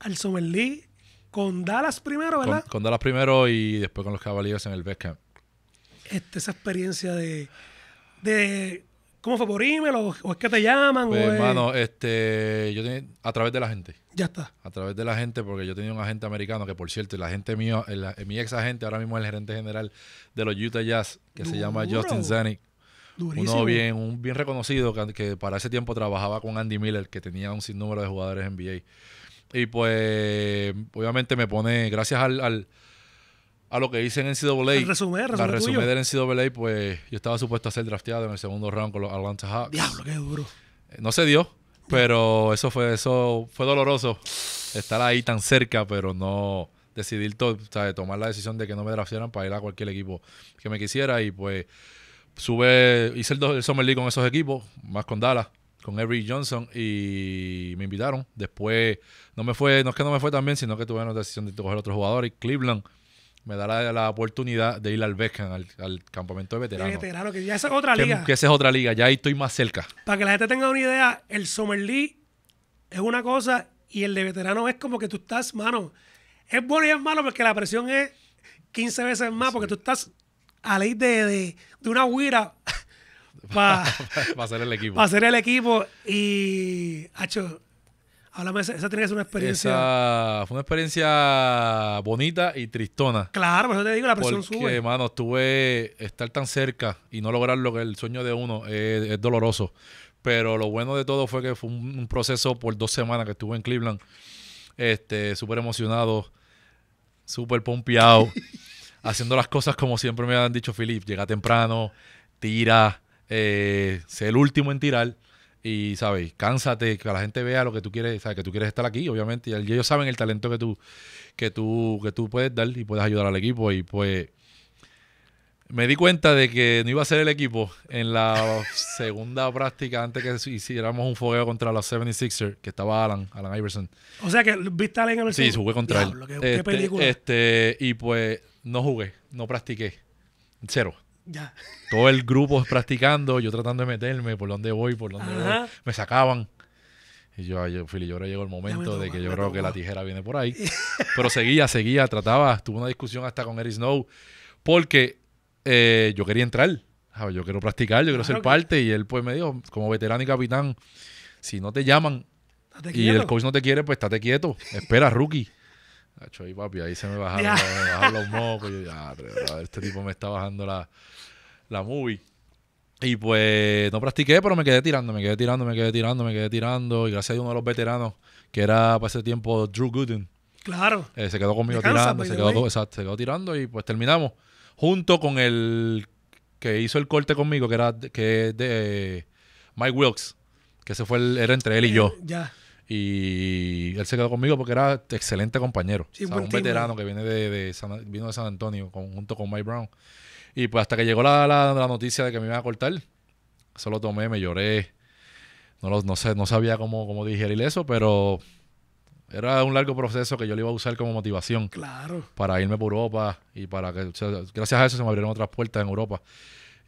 al Summer League con Dallas primero, ¿verdad? Con, Dallas primero y después con los caballeros en el Best Camp. Este, esa experiencia de ¿Cómo fue por email o, es que te llaman? Pues, hermano, este, yo tenía, a través de la gente. Ya está. A través de la gente, porque yo tenía un agente americano que, por cierto, la gente mío, mi ex agente, ahora mismo es el gerente general de los Utah Jazz, que se llama Justin Zanuck. Uno bien, un bien reconocido que, para ese tiempo trabajaba con Andy Miller, que tenía un sinnúmero de jugadores NBA. Y pues, obviamente me pone, gracias al a lo que hice en NCAA. El resumen, el resumen resumé NCAA, pues yo estaba supuesto a ser drafteado en el segundo round con los Atlanta Hawks. Diablo, qué duro. Eh, no se dio, pero eso fue, eso fue doloroso. Estar ahí tan cerca, pero no decidir todo, ¿sabes? tomar la decisión de que no me draftearan para ir a cualquier equipo que me quisiera. Y pues sube, hice el, Summer League con esos equipos, más con Dallas con every Johnson y me invitaron. Después, no me fue, no es que no me fue tan bien, sino que tuve la decisión de coger otro jugador y Cleveland me da la, oportunidad de ir al Beckham, al, campamento de veteranos. veterano, que ya esa es otra liga. Que, esa es otra liga, ya ahí estoy más cerca. Para que la gente tenga una idea, el Summer League es una cosa y el de veterano es como que tú estás, mano. Es bueno y es malo porque la presión es 15 veces más porque tú estás a la de, de, una huira para hacer el equipo. Para hacer el equipo y, hacho, a la mesa, esa tiene que ser una experiencia. fue una experiencia bonita y tristona. Claro, por eso te digo, la presión porque, Porque, mano, estuve estar tan cerca y no lograr lo que el sueño de uno es, doloroso. Pero lo bueno de todo fue que fue un, proceso por dos semanas que estuve en Cleveland. Este, súper emocionado, súper pompeado, haciendo las cosas como siempre me han dicho Philip. Llega temprano, tira, eh, ser el último en tirar y, ¿sabes? Cánsate, que la gente vea lo que tú quieres, ¿sabes? Que tú quieres estar aquí, obviamente. Y ellos saben el talento que tú, que tú, que tú puedes dar y puedes ayudar al equipo. Y pues me di cuenta de que no iba a ser el equipo en la segunda práctica antes que hiciéramos un fogueo contra los 76ers, que estaba Alan, Alan Iverson. O sea que viste a Alan Iverson. Sí, jugué contra él. Qué, este, película. Este, y pues no jugué, no practiqué. Cero. Todo el grupo practicando, yo tratando de meterme, por dónde voy, por dónde voy. Me sacaban. Y yo, yo, Fili, yo llegó el momento de que yo creo que la tijera viene por ahí. Pero seguía, seguía, trataba. Tuve una discusión hasta con Eric Snow porque eh, yo quería entrar. Yo quiero practicar, yo quiero ser parte. Y él pues me dijo, como veterano y capitán, si no te llaman y el coach no te quiere, pues estate quieto. Espera, rookie ahí, papi, ahí se me bajaron, los mocos. Yo, este tipo me está bajando la, la movie. Y pues no practiqué, pero me quedé tirando, me quedé tirando, me quedé tirando, me quedé tirando. Y gracias a uno de los veteranos, que era para pues, ese tiempo Drew Gooden. Claro. Eh, se quedó conmigo tirando, se quedó, tirando y pues terminamos. Junto con el que hizo el corte conmigo, que era que de eh, Mike Wilkes, que se fue era entre él y eh, yo. ya. Y él se quedó conmigo porque era excelente compañero. un veterano que viene de, vino de San Antonio junto con Mike Brown. Y pues hasta que llegó la, la, noticia de que me iban a cortar, lo tomé, me lloré. No, no, sé, no sabía cómo, cómo digerir eso, pero era un largo proceso que yo le iba a usar como motivación. Claro. Para irme por Europa y para que, gracias a eso se me abrieron otras puertas en Europa.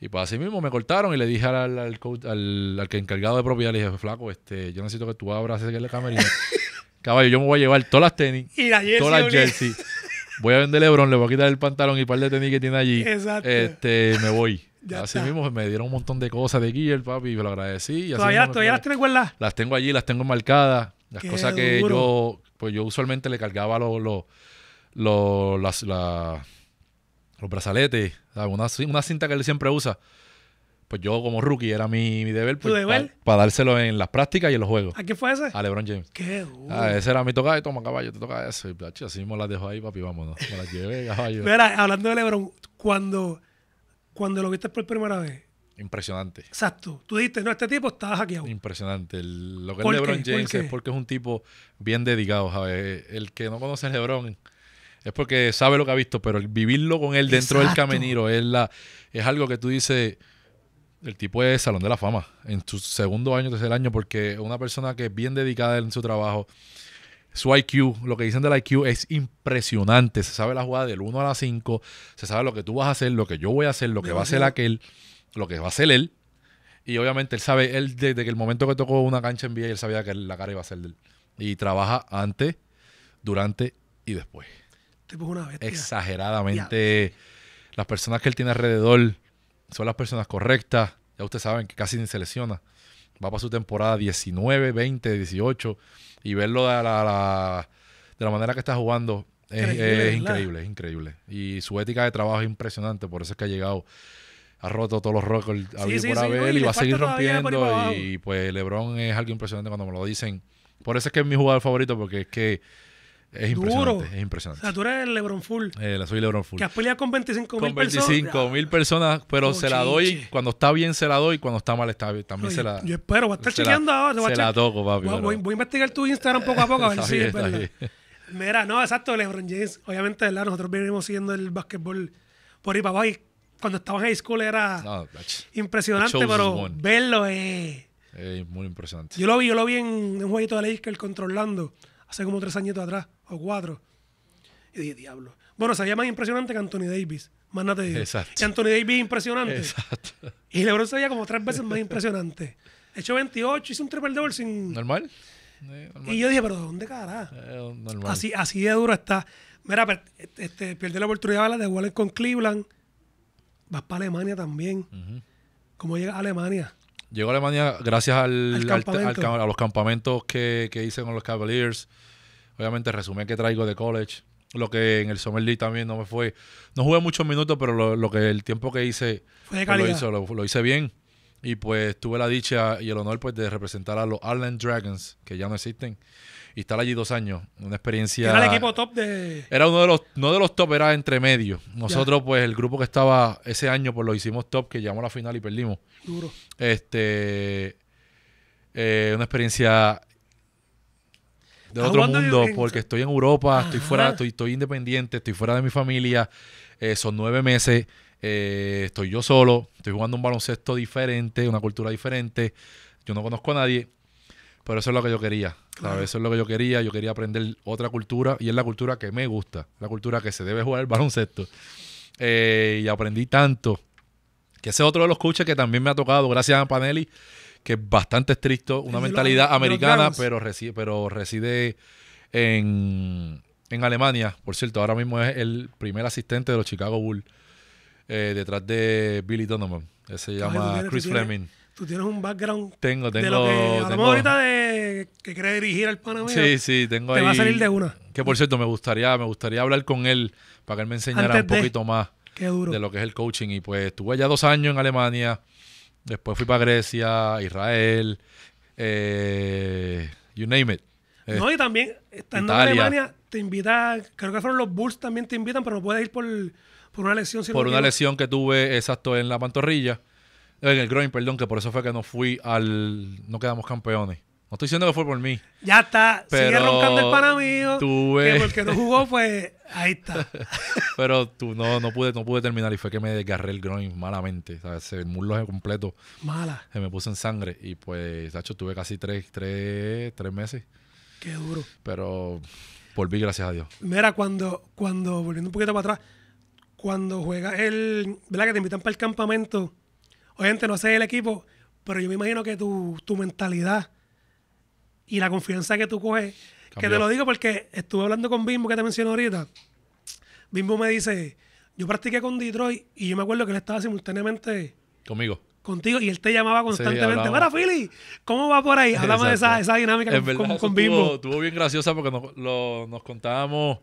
Y pues así mismo me cortaron y le dije al, al, que encargado de propiedad, le dije, flaco, este, yo necesito que tú abras ese camerino. Caballo, yo me voy a llevar todas las tenis, y la jersey, todas las jersey. voy a vender Lebron, le voy a quitar el pantalón y el par de tenis que tiene allí. Exacto. Este, me voy. así mismo me dieron un montón de cosas de Gear, papi, y me lo agradecí. así ¿todavía las tienes Las tengo allí, las tengo marcadas. Las cosas que yo, pues yo usualmente le cargaba los, los, los, los brazaletes una, una, cinta que él siempre usa. Pues yo, como rookie, era mi, deber, pues, para dárselo en las prácticas y en los juegos. ¿A quién fue ese? A LeBron James. Qué ah, duro. ese era mi Y Toma, caballo, te toca eso. Y así me las dejo ahí, papi, vámonos. Me las llevé, caballo. Mira, hablando de LeBron, cuando, cuando lo viste por primera vez, Impresionante. Exacto. Tú dijiste, no, este tipo está hackeado. Impresionante. lo que es LeBron James es porque es un tipo bien dedicado, ¿sabes? El que no conoce a LeBron es porque sabe lo que ha visto, pero vivirlo con él dentro del caminero es, la, es algo que tú dices, el tipo es Salón de la Fama en su segundo año, tercer año, porque una persona que es bien dedicada en su trabajo. Su IQ, lo que dicen del IQ es impresionante. Se sabe la jugada del 1 a la 5, se sabe lo que tú vas a hacer, lo que yo voy a hacer, lo que va a hacer aquel, lo que va a hacer él. Y obviamente él sabe, él desde que el momento que tocó una cancha en vía, él sabía que la cara iba a ser de él. Y trabaja antes, durante y después. Exageradamente. Las personas que él tiene alrededor son las personas correctas. Ya ustedes saben que casi ni se lesiona. Va para su temporada 19, 20, 18. Y verlo de la, de la manera que está jugando es, increíble, es increíble. Y su ética de trabajo es impresionante. Por eso es que ha llegado, ha roto todos los récords a por y va a seguir rompiendo. Y, pues LeBron es algo impresionante cuando me lo dicen. Por eso es que es mi jugador favorito, porque es que es impresionante, es impresionante. tú eres el Lebron Full. Eh, la soy Lebron Full. Que has peleado con 25 mil personas. Con 25 mil personas, pero se la doy. Cuando está bien, se la doy. Cuando está mal, está También se la Yo espero, voy a estar chequeando ahora. Se, se la toco, papi. Voy, voy, a investigar tu Instagram poco a poco, a ver si Mira, no, exacto, LeBron James. Obviamente, Nosotros venimos siguiendo el básquetbol por ahí para Y cuando estaba en high school era impresionante, pero verlo es. muy impresionante. Yo lo vi, yo lo vi en un jueguito de la el controlando hace como tres añitos atrás, o cuatro. Y dije, diablo. Bueno, sería más impresionante que Anthony Davis. Más nada te digo. Exacto. Anthony Davis es impresionante. Exacto. Y LeBron se como tres veces más impresionante. Hecho 28, hice un triple double sin. Normal. Y yo dije, pero ¿dónde cagará eh, Así, así de duro está. Mira, este, pierde la oportunidad de jugar con Cleveland. Vas para Alemania también. ¿Cómo llega a Alemania? Llegó a Alemania gracias al, a los campamentos que, hice con los Cavaliers. Obviamente, resumen que traigo de college. Lo que en el Summer League también no me fue. No jugué muchos minutos, pero lo, lo que el tiempo que hice pues, lo, hice bien. Y pues tuve la dicha y el honor pues, de representar a los Ireland Dragons, que ya no existen y estar allí dos años. Una experiencia. Era el equipo top de. Era uno de los, no de los top, era entre medio. Nosotros, pues, el grupo que estaba ese año, pues lo hicimos top, que llegamos a la final y perdimos. Duro. Este. Eh, una experiencia de ah, otro mundo, porque estoy en Europa, estoy fuera, estoy, estoy independiente, estoy fuera de mi familia. Eh, son nueve meses. Eh, estoy yo solo, estoy jugando un baloncesto diferente, una cultura diferente, yo no conozco a nadie pero eso es lo que yo quería, Eso es lo que yo quería. Yo quería aprender otra cultura y es la cultura que me gusta, la cultura que se debe jugar el baloncesto. Eh, y aprendí tanto, que ese es otro de los coaches que también me ha tocado, gracias a Panelli, que es bastante estricto, una mentalidad americana, pero reside, en, Alemania. Por cierto, ahora mismo es el primer asistente de los Chicago Bulls, eh, detrás de Billy Donovan. Ese se llama Chris Fleming tú tienes un background. Tengo, tengo. De lo que, ahorita de que quiere dirigir al Panamá. Sí, sí, tengo te Te va a salir de una. Que por cierto, me gustaría, me gustaría hablar con él para que él me enseñara un poquito más de lo que es el coaching. Y pues estuve ya dos años en Alemania. Después fui para Grecia, Israel, eh, you name it. Eh, no, y también, estando en Alemania, te invita, creo que fueron los Bulls también te invitan, pero no puedes ir por, una lesión. por una lesión que tuve, exacto, en la pantorrilla en el groin, perdón, que por eso fue que no fui al. No quedamos campeones. No estoy diciendo que fue por mí. Ya está. Pero sigue roncando el pana mío. Tuve... Que porque no jugó, pues ahí está. pero tú no, no pude, no pude terminar y fue que me desgarré el groin malamente. El muslo completo. Mala. Se me puso en sangre. Y pues, hecho, tuve casi tres, tres, tres meses. Qué duro. Pero volví, gracias a Dios. Mira, cuando, cuando, volviendo un poquito para atrás, cuando juega el. ¿Verdad? Que te invitan para el campamento Oye, no sé el equipo, pero yo me imagino que tu, mentalidad y la confianza que tú coges, que te lo digo porque estuve hablando con Bimbo que te menciono ahorita. Bimbo me dice, yo practiqué con Detroit y yo me acuerdo que él estaba simultáneamente... Conmigo contigo y él te llamaba constantemente. Sí, Mira, ¿cómo va por ahí? Hablamos de esa, dinámica con, Bimbo. Estuvo, bien graciosa porque nos, nos contábamos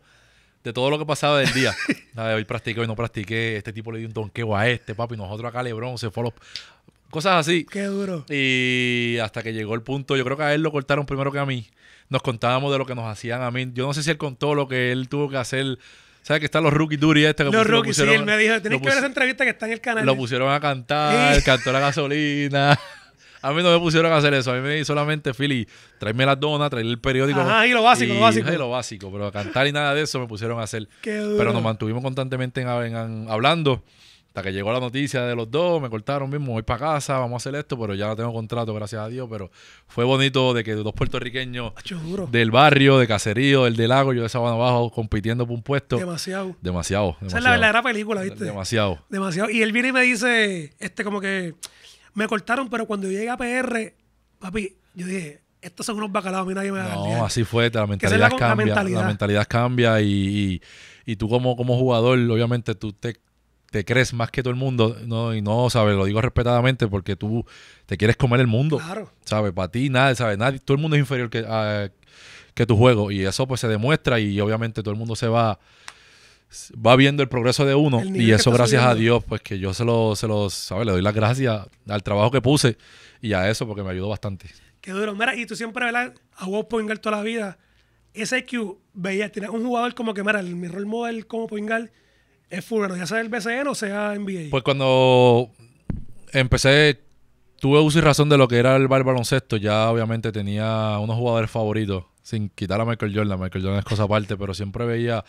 de todo lo que pasaba del día. de Hoy practiqué, hoy no practiqué. Este tipo le dio un donqueo a este, papi. Nosotros acá Lebron se fue los... Cosas así. Qué duro. Y hasta que llegó el punto, yo creo que a él lo cortaron primero que a mí. Nos contábamos de lo que nos hacían a mí. Yo no sé si él contó lo que él tuvo que hacer. ¿Sabes que están los rookie duri este? los rookie, rookies, sí, él me dijo, tenés que ver esa entrevista que está en el canal. Lo pusieron a cantar, cantó la gasolina. A mí no me pusieron a hacer eso. A mí me solamente, Philly, tráeme las donas, traerle el periódico. Ah, y lo básico, lo básico. Y lo básico, pero a cantar y nada de eso me pusieron a hacer. Qué Pero nos mantuvimos constantemente hablando hasta que llegó la noticia de los dos. Me cortaron mismo, voy para casa, vamos a hacer esto, pero ya no tengo contrato, gracias a Dios. Pero fue bonito de que dos puertorriqueños del barrio, de Caserío, el del lago, yo de Sabana abajo compitiendo por un puesto. Demasiado. Demasiado. Esa es la verdadera película, ¿viste? Demasiado. Demasiado. Y él viene y me dice, este como que me cortaron, pero cuando yo llegué a PR, papi, yo dije, estos son unos bacalaos, a nadie me va a No, así fue, la mentalidad cambia. La mentalidad. cambia y, y, tú como, como jugador, obviamente tú te, crees más que todo el mundo, no, y no, ¿sabes? Lo digo respetadamente porque tú te quieres comer el mundo. Claro. ¿Sabes? Para ti, nada, ¿sabes? Nadie, todo el mundo es inferior que, a, que tu juego. Y eso pues se demuestra y obviamente todo el mundo se va va viendo el progreso de uno y eso gracias a Dios, pues que yo se lo, se lo, ¿sabes? Le doy las gracias al trabajo que puse y a eso porque me ayudó bastante. Qué duro. Mira, y tú siempre, ¿verdad? A vos Poingal toda la vida. Ese que veías, tenías un jugador como que, mira, mi rol model como Poingal es fútbol ya sea el BCN o sea NBA. Pues cuando empecé, tuve uso y razón de lo que era el bar baloncesto. Ya obviamente tenía unos jugadores favoritos, sin quitar a Michael Jordan. Michael Jordan es cosa aparte, pero siempre veía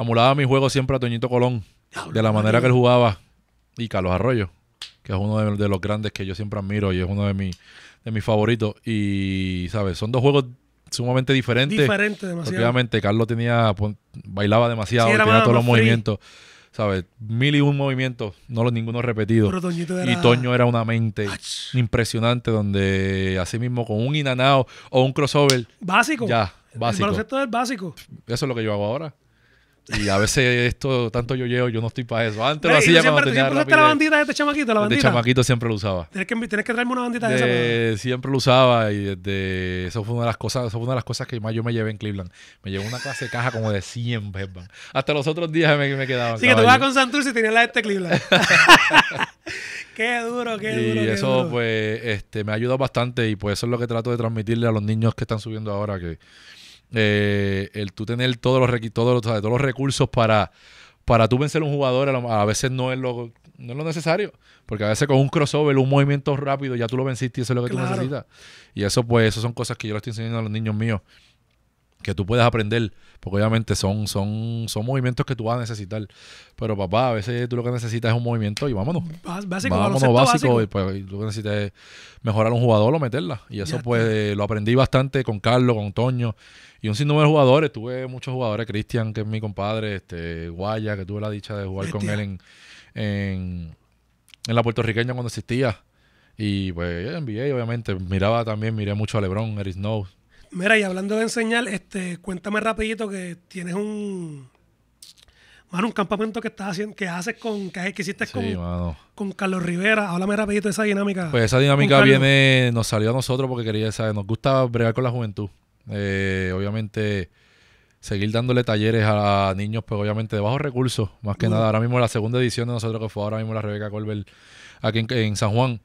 Amulaba mi juego siempre a Toñito Colón, de la manera que él jugaba, y Carlos Arroyo, que es uno de, los grandes que yo siempre admiro y es uno de, de mis favoritos. Y, ¿sabes? Son dos juegos sumamente diferentes. Diferente, demasiado. Obviamente, Carlos tenía, bailaba demasiado, tenía todos los movimientos. ¿sabes? Mil y un movimientos, no los ninguno repetido. Y Toño era una mente impresionante donde así mismo con un inanao o un crossover. Básico. Ya, básico. El concepto es básico. Eso es lo que yo hago ahora. Y a veces esto, tanto yo llevo, yo no estoy para eso. Antes lo hacía cuando tenía siempre la bandita de este chamaquito, la bandita? De chamaquito siempre lo usaba. Tienes que, que traerme una bandita de, esa. Pues. Siempre lo usaba y Eso fue una de las cosas una de las cosas que más yo me llevé en Cleveland. Me llevé una clase de caja como de 100 Hasta los otros días me, me quedaban. Sí, que tú vas con Santurce y tenías la de este Cleveland. qué duro, qué duro. Y eso, pues, este, me ha ayudado bastante y pues eso es lo que trato de transmitirle a los niños que están subiendo ahora que eh, el tú tener todos los, todos los recursos para, para tú vencer a un jugador a, veces no es lo no es lo necesario, porque a veces con un crossover, un movimiento rápido, ya tú lo venciste y eso es lo que necesitas. Y eso pues, eso son cosas que yo le estoy enseñando a los niños míos que tú puedes aprender, porque obviamente son, son, son movimientos que tú vas a necesitar. Pero papá, a veces tú lo que necesitas es un movimiento y vámonos. vámonos básico, Y, pues, lo que necesitas es mejorar un jugador o meterla. Y eso pues eh, lo aprendí bastante con Carlos, con Toño y un sinnúmero de jugadores. Tuve muchos jugadores, Cristian, que es mi compadre, este Guaya, que tuve la dicha de jugar con él en, la puertorriqueña cuando existía. Y pues NBA, obviamente. Miraba también, miré mucho a LeBron, Eric Snow, Mira, y hablando de enseñar, este, cuéntame rapidito que tienes un un campamento que estás haciendo, que haces con, que, hiciste con, Carlos Rivera. Háblame rapidito de esa dinámica. Pues esa dinámica viene, nos salió a nosotros porque quería, saber, Nos gusta bregar con la juventud. Eh, obviamente, seguir dándole talleres a niños, pues obviamente de bajos recursos, más que nada. Ahora mismo la segunda edición de nosotros, que fue ahora mismo la Rebeca Colbert aquí en San Juan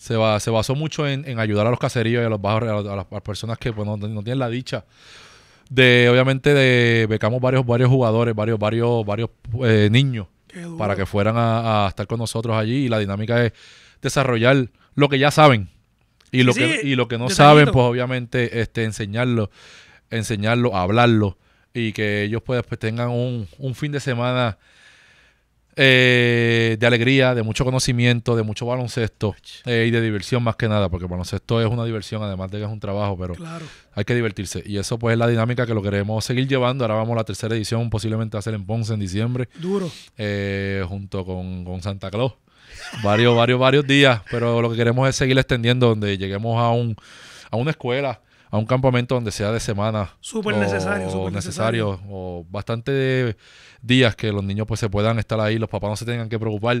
se, va, se basó mucho en, en, ayudar a los caseríos y a los bajos, a, las, personas que pues, no, tienen la dicha de, obviamente, de becamos varios, varios jugadores, varios, varios, varios eh, niños para que fueran a, estar con nosotros allí. Y la dinámica es desarrollar lo que ya saben. Y lo, que, y lo que no saben, pues obviamente, este, enseñarlo, enseñarlo, hablarlo. Y que ellos pues, tengan un, un fin de semana eh, de alegría, de mucho conocimiento, de mucho baloncesto eh, y de diversión más que nada, porque baloncesto es una diversión, además de que es un trabajo, pero hay que divertirse. Y eso pues es la dinámica que lo queremos seguir llevando. Ahora vamos a la tercera edición, posiblemente a hacer en Ponce en diciembre. Duro. Eh, junto con, Santa Claus. Varios, varios, varios días, pero lo que queremos es seguir extendiendo donde lleguemos a, un, a una escuela a un campamento donde sea de semana. Súper necesario. O necesario, o bastante días que los niños pues se puedan estar ahí, los papás no se tengan que preocupar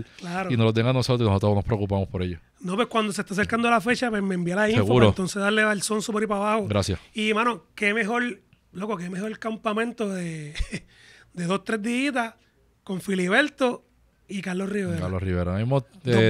y nos lo tengan nosotros y nosotros nos preocupamos por ellos. No, pues cuando se está acercando la fecha, pues me envía la info, Seguro. Pues, entonces darle al son súper y para abajo. Gracias. Y, mano, qué mejor, loco, qué mejor campamento de, de dos, tres días con Filiberto y Carlos Rivera. Carlos Rivera. Eh,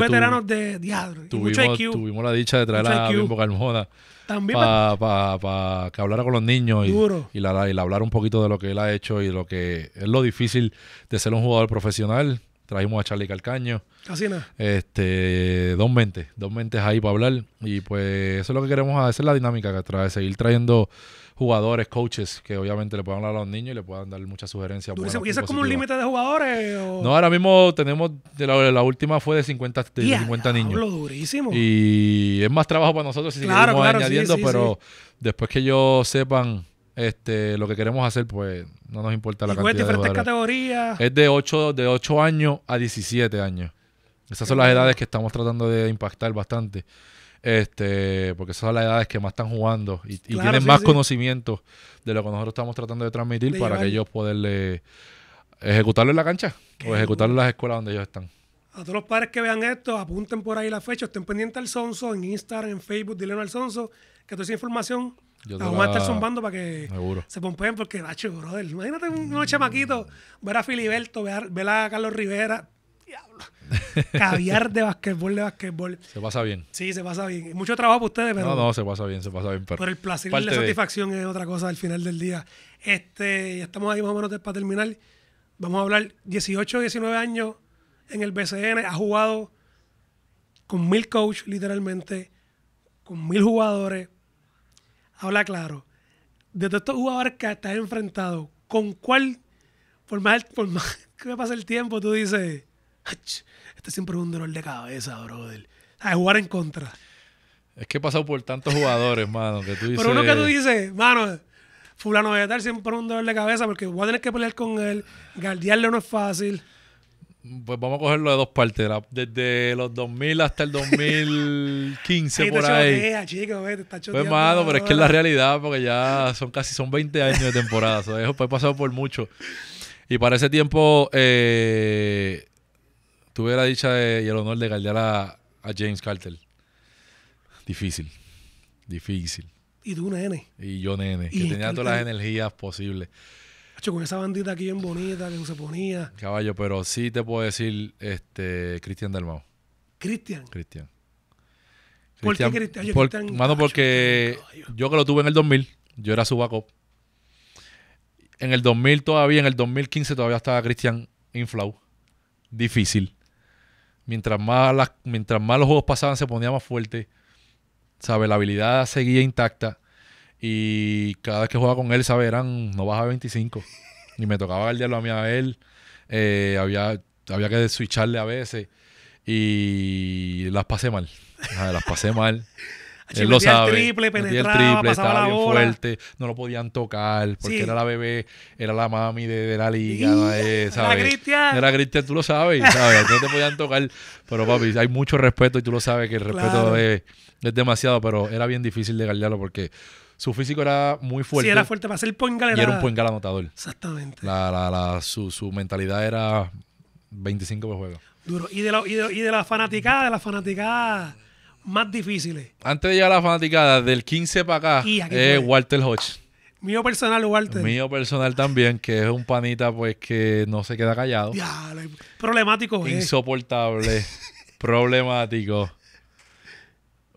veteranos de diablo. Tuvimos, tuvimos, la dicha de traer a Bimbo Carmona para que hablara con los niños y, y, la, y hablar un poquito de lo que él ha hecho y lo que es lo difícil de ser un jugador profesional. Trajimos a Charlie Calcaño. Así nada. Este, dos mentes, dos mentes ahí para hablar. Y pues eso es lo que queremos hacer, la dinámica que trae, seguir trayendo jugadores, coaches, que obviamente le puedan hablar a los niños y le puedan dar muchas sugerencias. ¿Y eso es como un límite de jugadores? No, ahora mismo tenemos, la, la última fue de 50, de 50 niños. durísimo. Y es más trabajo para nosotros si seguimos añadiendo, pero después que ellos sepan este, lo que queremos hacer, pues no nos importa la y cantidad. diferentes categorías. Es de 8, de 8 años a 17 años. Esas son las edades que estamos tratando de impactar bastante este, porque esas son las edades que más están jugando y, tienen más conocimiento de lo que nosotros estamos tratando de transmitir para que ellos poderle ejecutarlo en la cancha o ejecutarlo en las escuelas donde ellos están. A todos los padres que vean esto, apunten por ahí la fecha, estén pendientes al Sonso en Instagram, en Facebook, a al Sonso, que tú esa información yo la vamos a estar zumbando para que se pompeen porque, macho, brother, imagínate unos chamaquitos, ver a Filiberto, ver a Carlos Rivera, diablo caviar de basquetbol, de basquetbol. Se pasa bien. Sí, se pasa bien. Mucho trabajo para ustedes, pero. No, no, se pasa bien, se pasa bien. Pero, el placer y la satisfacción es otra cosa al final del día. Este, ya estamos ahí más o menos para terminar. Vamos a hablar 18, 19 años en el BCN. Ha jugado con mil coaches, literalmente, con mil jugadores. Habla claro. De todos estos jugadores que estás enfrentado, ¿con cuál, por más, por más que me pase el tiempo, tú dices, este siempre es un dolor de cabeza, brother. A ah, jugar en contra. Es que he pasado por tantos jugadores, mano, que Pero uno que tú dices, mano, fulano de tal siempre es un dolor de cabeza porque voy a tener que pelear con él, Gardearle no es fácil. Pues vamos a cogerlo de dos partes, desde los 2000 hasta el 2015 por ahí. Eh, chico, eh, pues mano, pero es que es la realidad porque ya son casi son 20 años de temporada, eso pues he pasado por mucho. Y para ese tiempo eh, tuve la dicha y el honor de caldear a, James Carter. Difícil. Difícil. Y tú, nene. Y yo, nene. que tenía todas las energías posibles. con esa bandita aquí bien bonita que no se ponía. Caballo, pero sí te puedo decir, este, Cristian Delmao. ¿Cristian? Cristian. ¿Por qué Cristian? mano, porque yo que lo tuve en el 2000, yo era su backup. En el 2000 todavía, en el 2015 todavía estaba Cristian flow Difícil mientras más, mientras más los juegos pasaban se ponía más fuerte. ¿Sabe? La habilidad seguía intacta. Y cada vez que jugaba con él, ¿sabes? Eran, no bajaba 25. Y me tocaba guardarlo a mí a él. Eh, había, había que switcharle a veces. Y las pasé mal. Las pasé mal. Él lo sabe. El triple, penetraba, el triple, pasaba estaba la bien fuerte, no lo podían tocar porque era la bebé, era la mami de, de la liga, Era eh, Cristian. Era Cristian, tú lo sabes, no te podían tocar, pero papi, hay mucho respeto y tú lo sabes que el respeto es, es, demasiado, pero era bien difícil de galdearlo porque su físico era muy fuerte. Sí, era fuerte para ser puengal. Y era un puengal anotador. Exactamente. La, la, su, su mentalidad era 25 por juego. Duro. Y de la, y de la fanaticada, de la fanaticada más difíciles. Antes de llegar a la fanaticada, del 15 para acá, es Walter Hodge. Mío personal, Walter. Mío personal también, que es un panita pues que no se queda callado. problemático. Insoportable, problemático.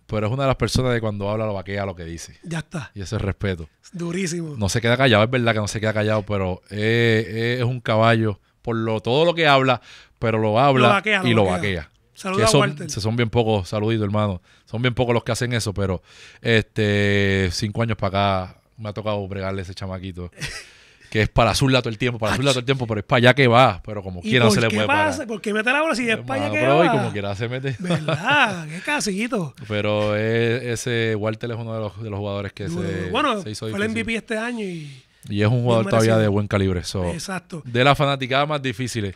Pero es una de las personas que cuando habla lo vaquea lo que dice. Ya está. Y eso es respeto. Durísimo. No se queda callado, es verdad que no se queda callado, pero es un caballo por lo, todo lo que habla, pero lo habla y lo vaquea. Saludos a Walter. Son bien pocos, saludito hermano. Son bien pocos los que hacen eso, pero este cinco años para acá me ha tocado bregarle a ese chamaquito. que es para azul todo el tiempo, para azul todo el tiempo, pero es para allá que va, pero como quiera no se le puede pasa? ¿Por qué mete la bola si es para allá que va? Y como quiera se mete. ¿Verdad? ¡Qué casillito! Pero e, ese Walter es uno de los, jugadores que se, bueno, hizo fue el MVP este año y... Y es un jugador todavía de buen calibre. eso Exacto. De las fanaticadas más difíciles,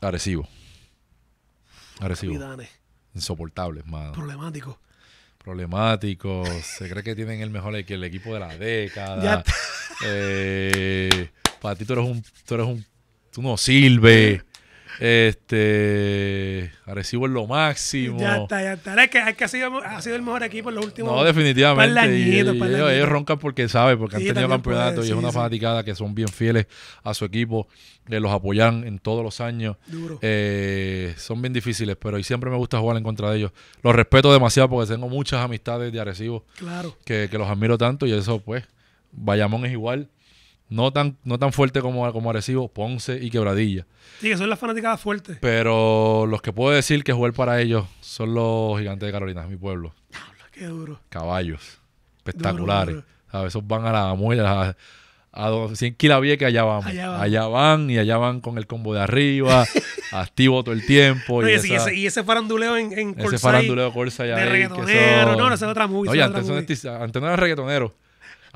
Arecibo. Insoportables, mano. Problemáticos. Problemáticos. Se cree que tienen el mejor el equipo de la década. eh, para ti tú eres un, tú eres un, tú no sirves. Este. Arecibo es lo máximo. Ya está, ya está. Es que, ha, sido, el mejor equipo en los últimos. No, definitivamente. Ellos, roncan porque saben, porque han tenido campeonato y es una que son bien fieles a su equipo. Eh, los apoyan en todos los años. Eh, son bien difíciles, pero y siempre me gusta jugar en contra de ellos. Los respeto demasiado porque tengo muchas amistades de Arecibo. Claro. Que, que los admiro tanto y eso, pues. Bayamón es igual. No tan, no tan fuerte como, como Arecibo, Ponce y Quebradilla. Sí, que son las fanáticas fuertes. Pero los que puedo decir que jugar para ellos son los gigantes de Carolina, mi pueblo. Qué duro. Caballos. Espectaculares. A Esos van a la muela, a, a 100 kilavie que allá vamos. allá van. Allá van y allá van con el combo de arriba, activo todo el tiempo. y, ese, faranduleo en, en Ese Corsa ya. De reggaetonero. No, no, son otra Oye, antes, no era reggaetonero.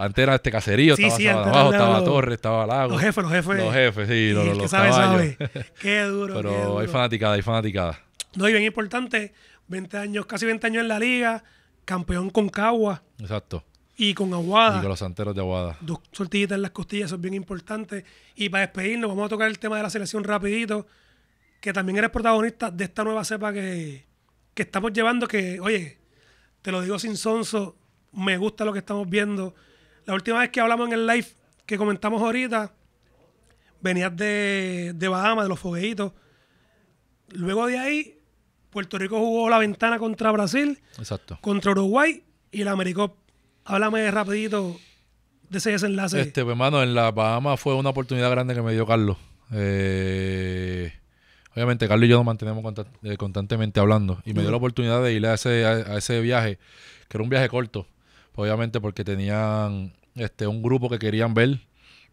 Antes era este caserío, estaba abajo, estaba Torre, estaba Lago. Los jefes, los jefes. Los jefes, sí, los, los Qué duro. Pero hay fanaticada, hay fanaticada. No, y bien importante, 20 años, casi 20 años en la liga, campeón con Cagua. Exacto. Y con Aguada. Y con los anteros de Aguada. Dos sortillitas en las costillas, eso es bien importante. Y para despedirnos, vamos a tocar el tema de la selección rapidito, que también eres protagonista de esta nueva cepa que, que estamos llevando, que, oye, te lo digo sin sonso, me gusta lo que estamos viendo la última vez que hablamos en el live que comentamos ahorita, venías de, de Bahamas, de los fogueitos. Luego de ahí, Puerto Rico jugó la ventana contra Brasil, Exacto. contra Uruguay y la Americop. Háblame rapidito de ese desenlace. Este, hermano, pues, en la Bahamas fue una oportunidad grande que me dio Carlos. Eh, obviamente, Carlos y yo nos mantenemos eh, constantemente hablando. Y me dio la oportunidad de ir a ese viaje, que era un viaje corto obviamente porque tenían este un grupo que querían ver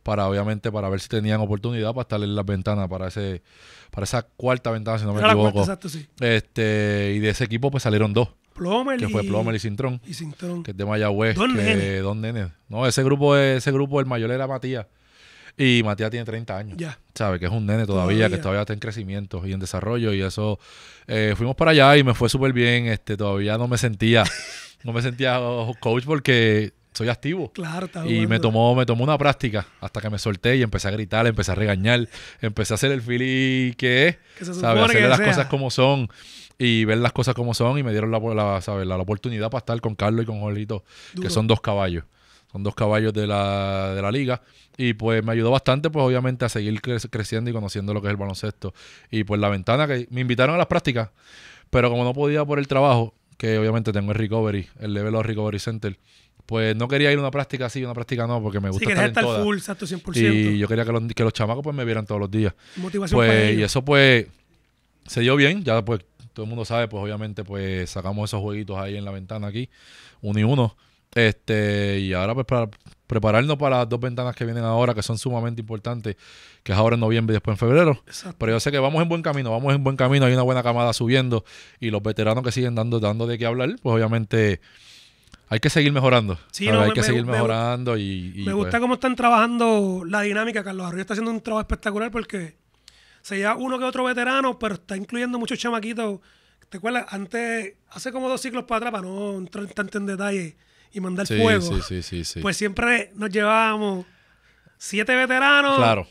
para obviamente para ver si tenían oportunidad para estar en las ventanas para ese para esa cuarta ventana si no me equivoco exacto, sí. este y de ese equipo pues salieron dos Plomer que fue Plomer y Sintrón que es de Mayagüez Don que, Nene. no ese grupo ese grupo el mayor era Matías y Matías tiene 30 años. Ya. ¿Sabe? Que es un nene todavía, que todavía está en crecimiento y en desarrollo. Y eso, eh, fuimos para allá y me fue súper bien. Este, todavía no me sentía no me sentía coach porque soy activo. Claro, Y me tomó, me tomó una práctica hasta que me solté y empecé a gritar, empecé a regañar, empecé a hacer el fili que es, que las cosas como son y ver las cosas como son y me dieron la, la, la, oportunidad para estar con Carlos y con todo que son dos caballos. Son dos caballos de la, liga. Y pues me ayudó bastante, pues obviamente, a seguir creciendo y conociendo lo que es el baloncesto. Y pues la ventana que me invitaron a las prácticas, pero como no podía por el trabajo, que obviamente tengo el recovery, el level of recovery center, pues no quería ir a una práctica así, una práctica no, porque me gusta estar, en estar todas. full, 100%. Y yo quería que los, chamacos pues me vieran todos los días. pues, Y eso pues se dio bien, ya pues todo el mundo sabe, pues obviamente pues sacamos esos jueguitos ahí en la ventana aquí, uno y uno. Este, y ahora pues para prepararnos para las dos ventanas que vienen ahora, que son sumamente importantes, que es ahora en noviembre y después en febrero. Pero yo sé que vamos en buen camino, vamos en buen camino, hay una buena camada subiendo y los veteranos que siguen dando, dando de qué hablar, pues obviamente hay que seguir mejorando. Sí, hay que seguir mejorando y, Me pues gusta cómo están trabajando la dinámica. Carlos Arriba está haciendo un trabajo espectacular porque se lleva uno que otro veterano, pero está incluyendo muchos chamaquitos. ¿Te acuerdas? Antes, hace como dos ciclos para atrás, para no entrar tanto en detalle, y mandar sí, fuego. pues siempre nos llevábamos siete veteranos. Claro.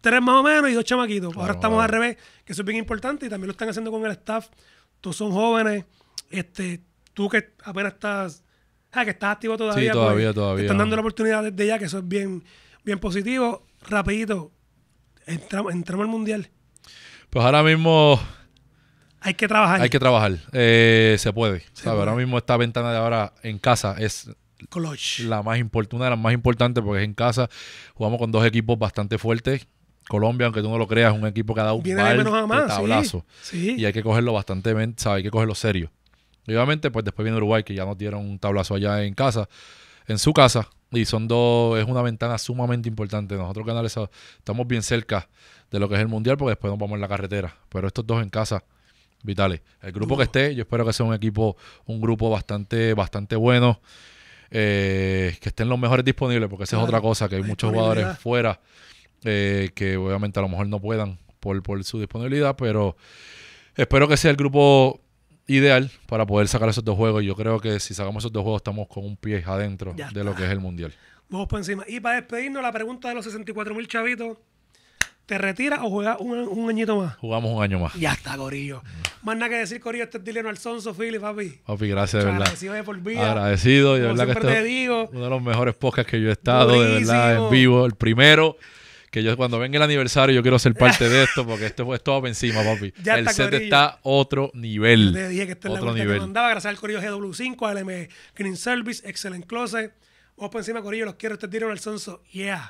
Tres más o menos y dos chamaquitos. Ahora estamos al revés, que eso es bien importante y también lo están haciendo con el staff. tú son jóvenes. Este, tú que apenas estás, ah, que estás activo todavía. Sí, todavía, pues, todavía. están dando la oportunidad desde ya, que eso es bien, bien positivo. Rapidito, entramos, entramos al mundial. Pues ahora mismo hay que trabajar. Hay que trabajar. Eh, se puede. Ahora mismo esta ventana de ahora en casa es la más importante, una de las más importantes porque es en casa. Jugamos con dos equipos bastante fuertes. Colombia, aunque tú no lo creas, es un equipo que ha dado un tablazo. Y hay que cogerlo bastante, ¿sabes? Hay que cogerlo serio. Y obviamente, pues después viene Uruguay, que ya nos dieron un tablazo allá en casa, en su casa. Y son dos, es una ventana sumamente importante. Nosotros canales estamos bien cerca de lo que es el Mundial, porque después nos vamos en la carretera. Pero estos dos en casa Vitales. El grupo que esté, yo espero que sea un equipo, un grupo bastante, bastante bueno. Eh, que estén los mejores disponibles, porque esa es otra cosa, que hay muchos jugadores fuera eh, que obviamente a lo mejor no puedan por, su disponibilidad, pero espero que sea el grupo ideal para poder sacar esos dos juegos. y Yo creo que si sacamos esos dos juegos estamos con un pie adentro de lo que es el Mundial. Vamos por encima. Y para despedirnos, la pregunta de los 64 mil chavitos te retiras o juegas un, añito más. Jugamos un año más. Ya está, Corillo. Más nada que decir, Corillo, este es Dileno Alfonso, Philip, papi. Papi, gracias, de verdad. Agradecido de por vida. Agradecido, de verdad que este te digo. uno de los mejores podcasts que yo he estado, de verdad, en vivo. El primero que yo cuando venga el aniversario yo quiero ser parte de esto porque esto fue todo encima, papi. Ya el set está otro nivel. Te dije que este otro es nivel. Que mandaba. Gracias al Corillo GW5, LM Green Service, Excellent Closet. Vamos por encima, Corillo. Los quiero. Este es al sonso. Yeah.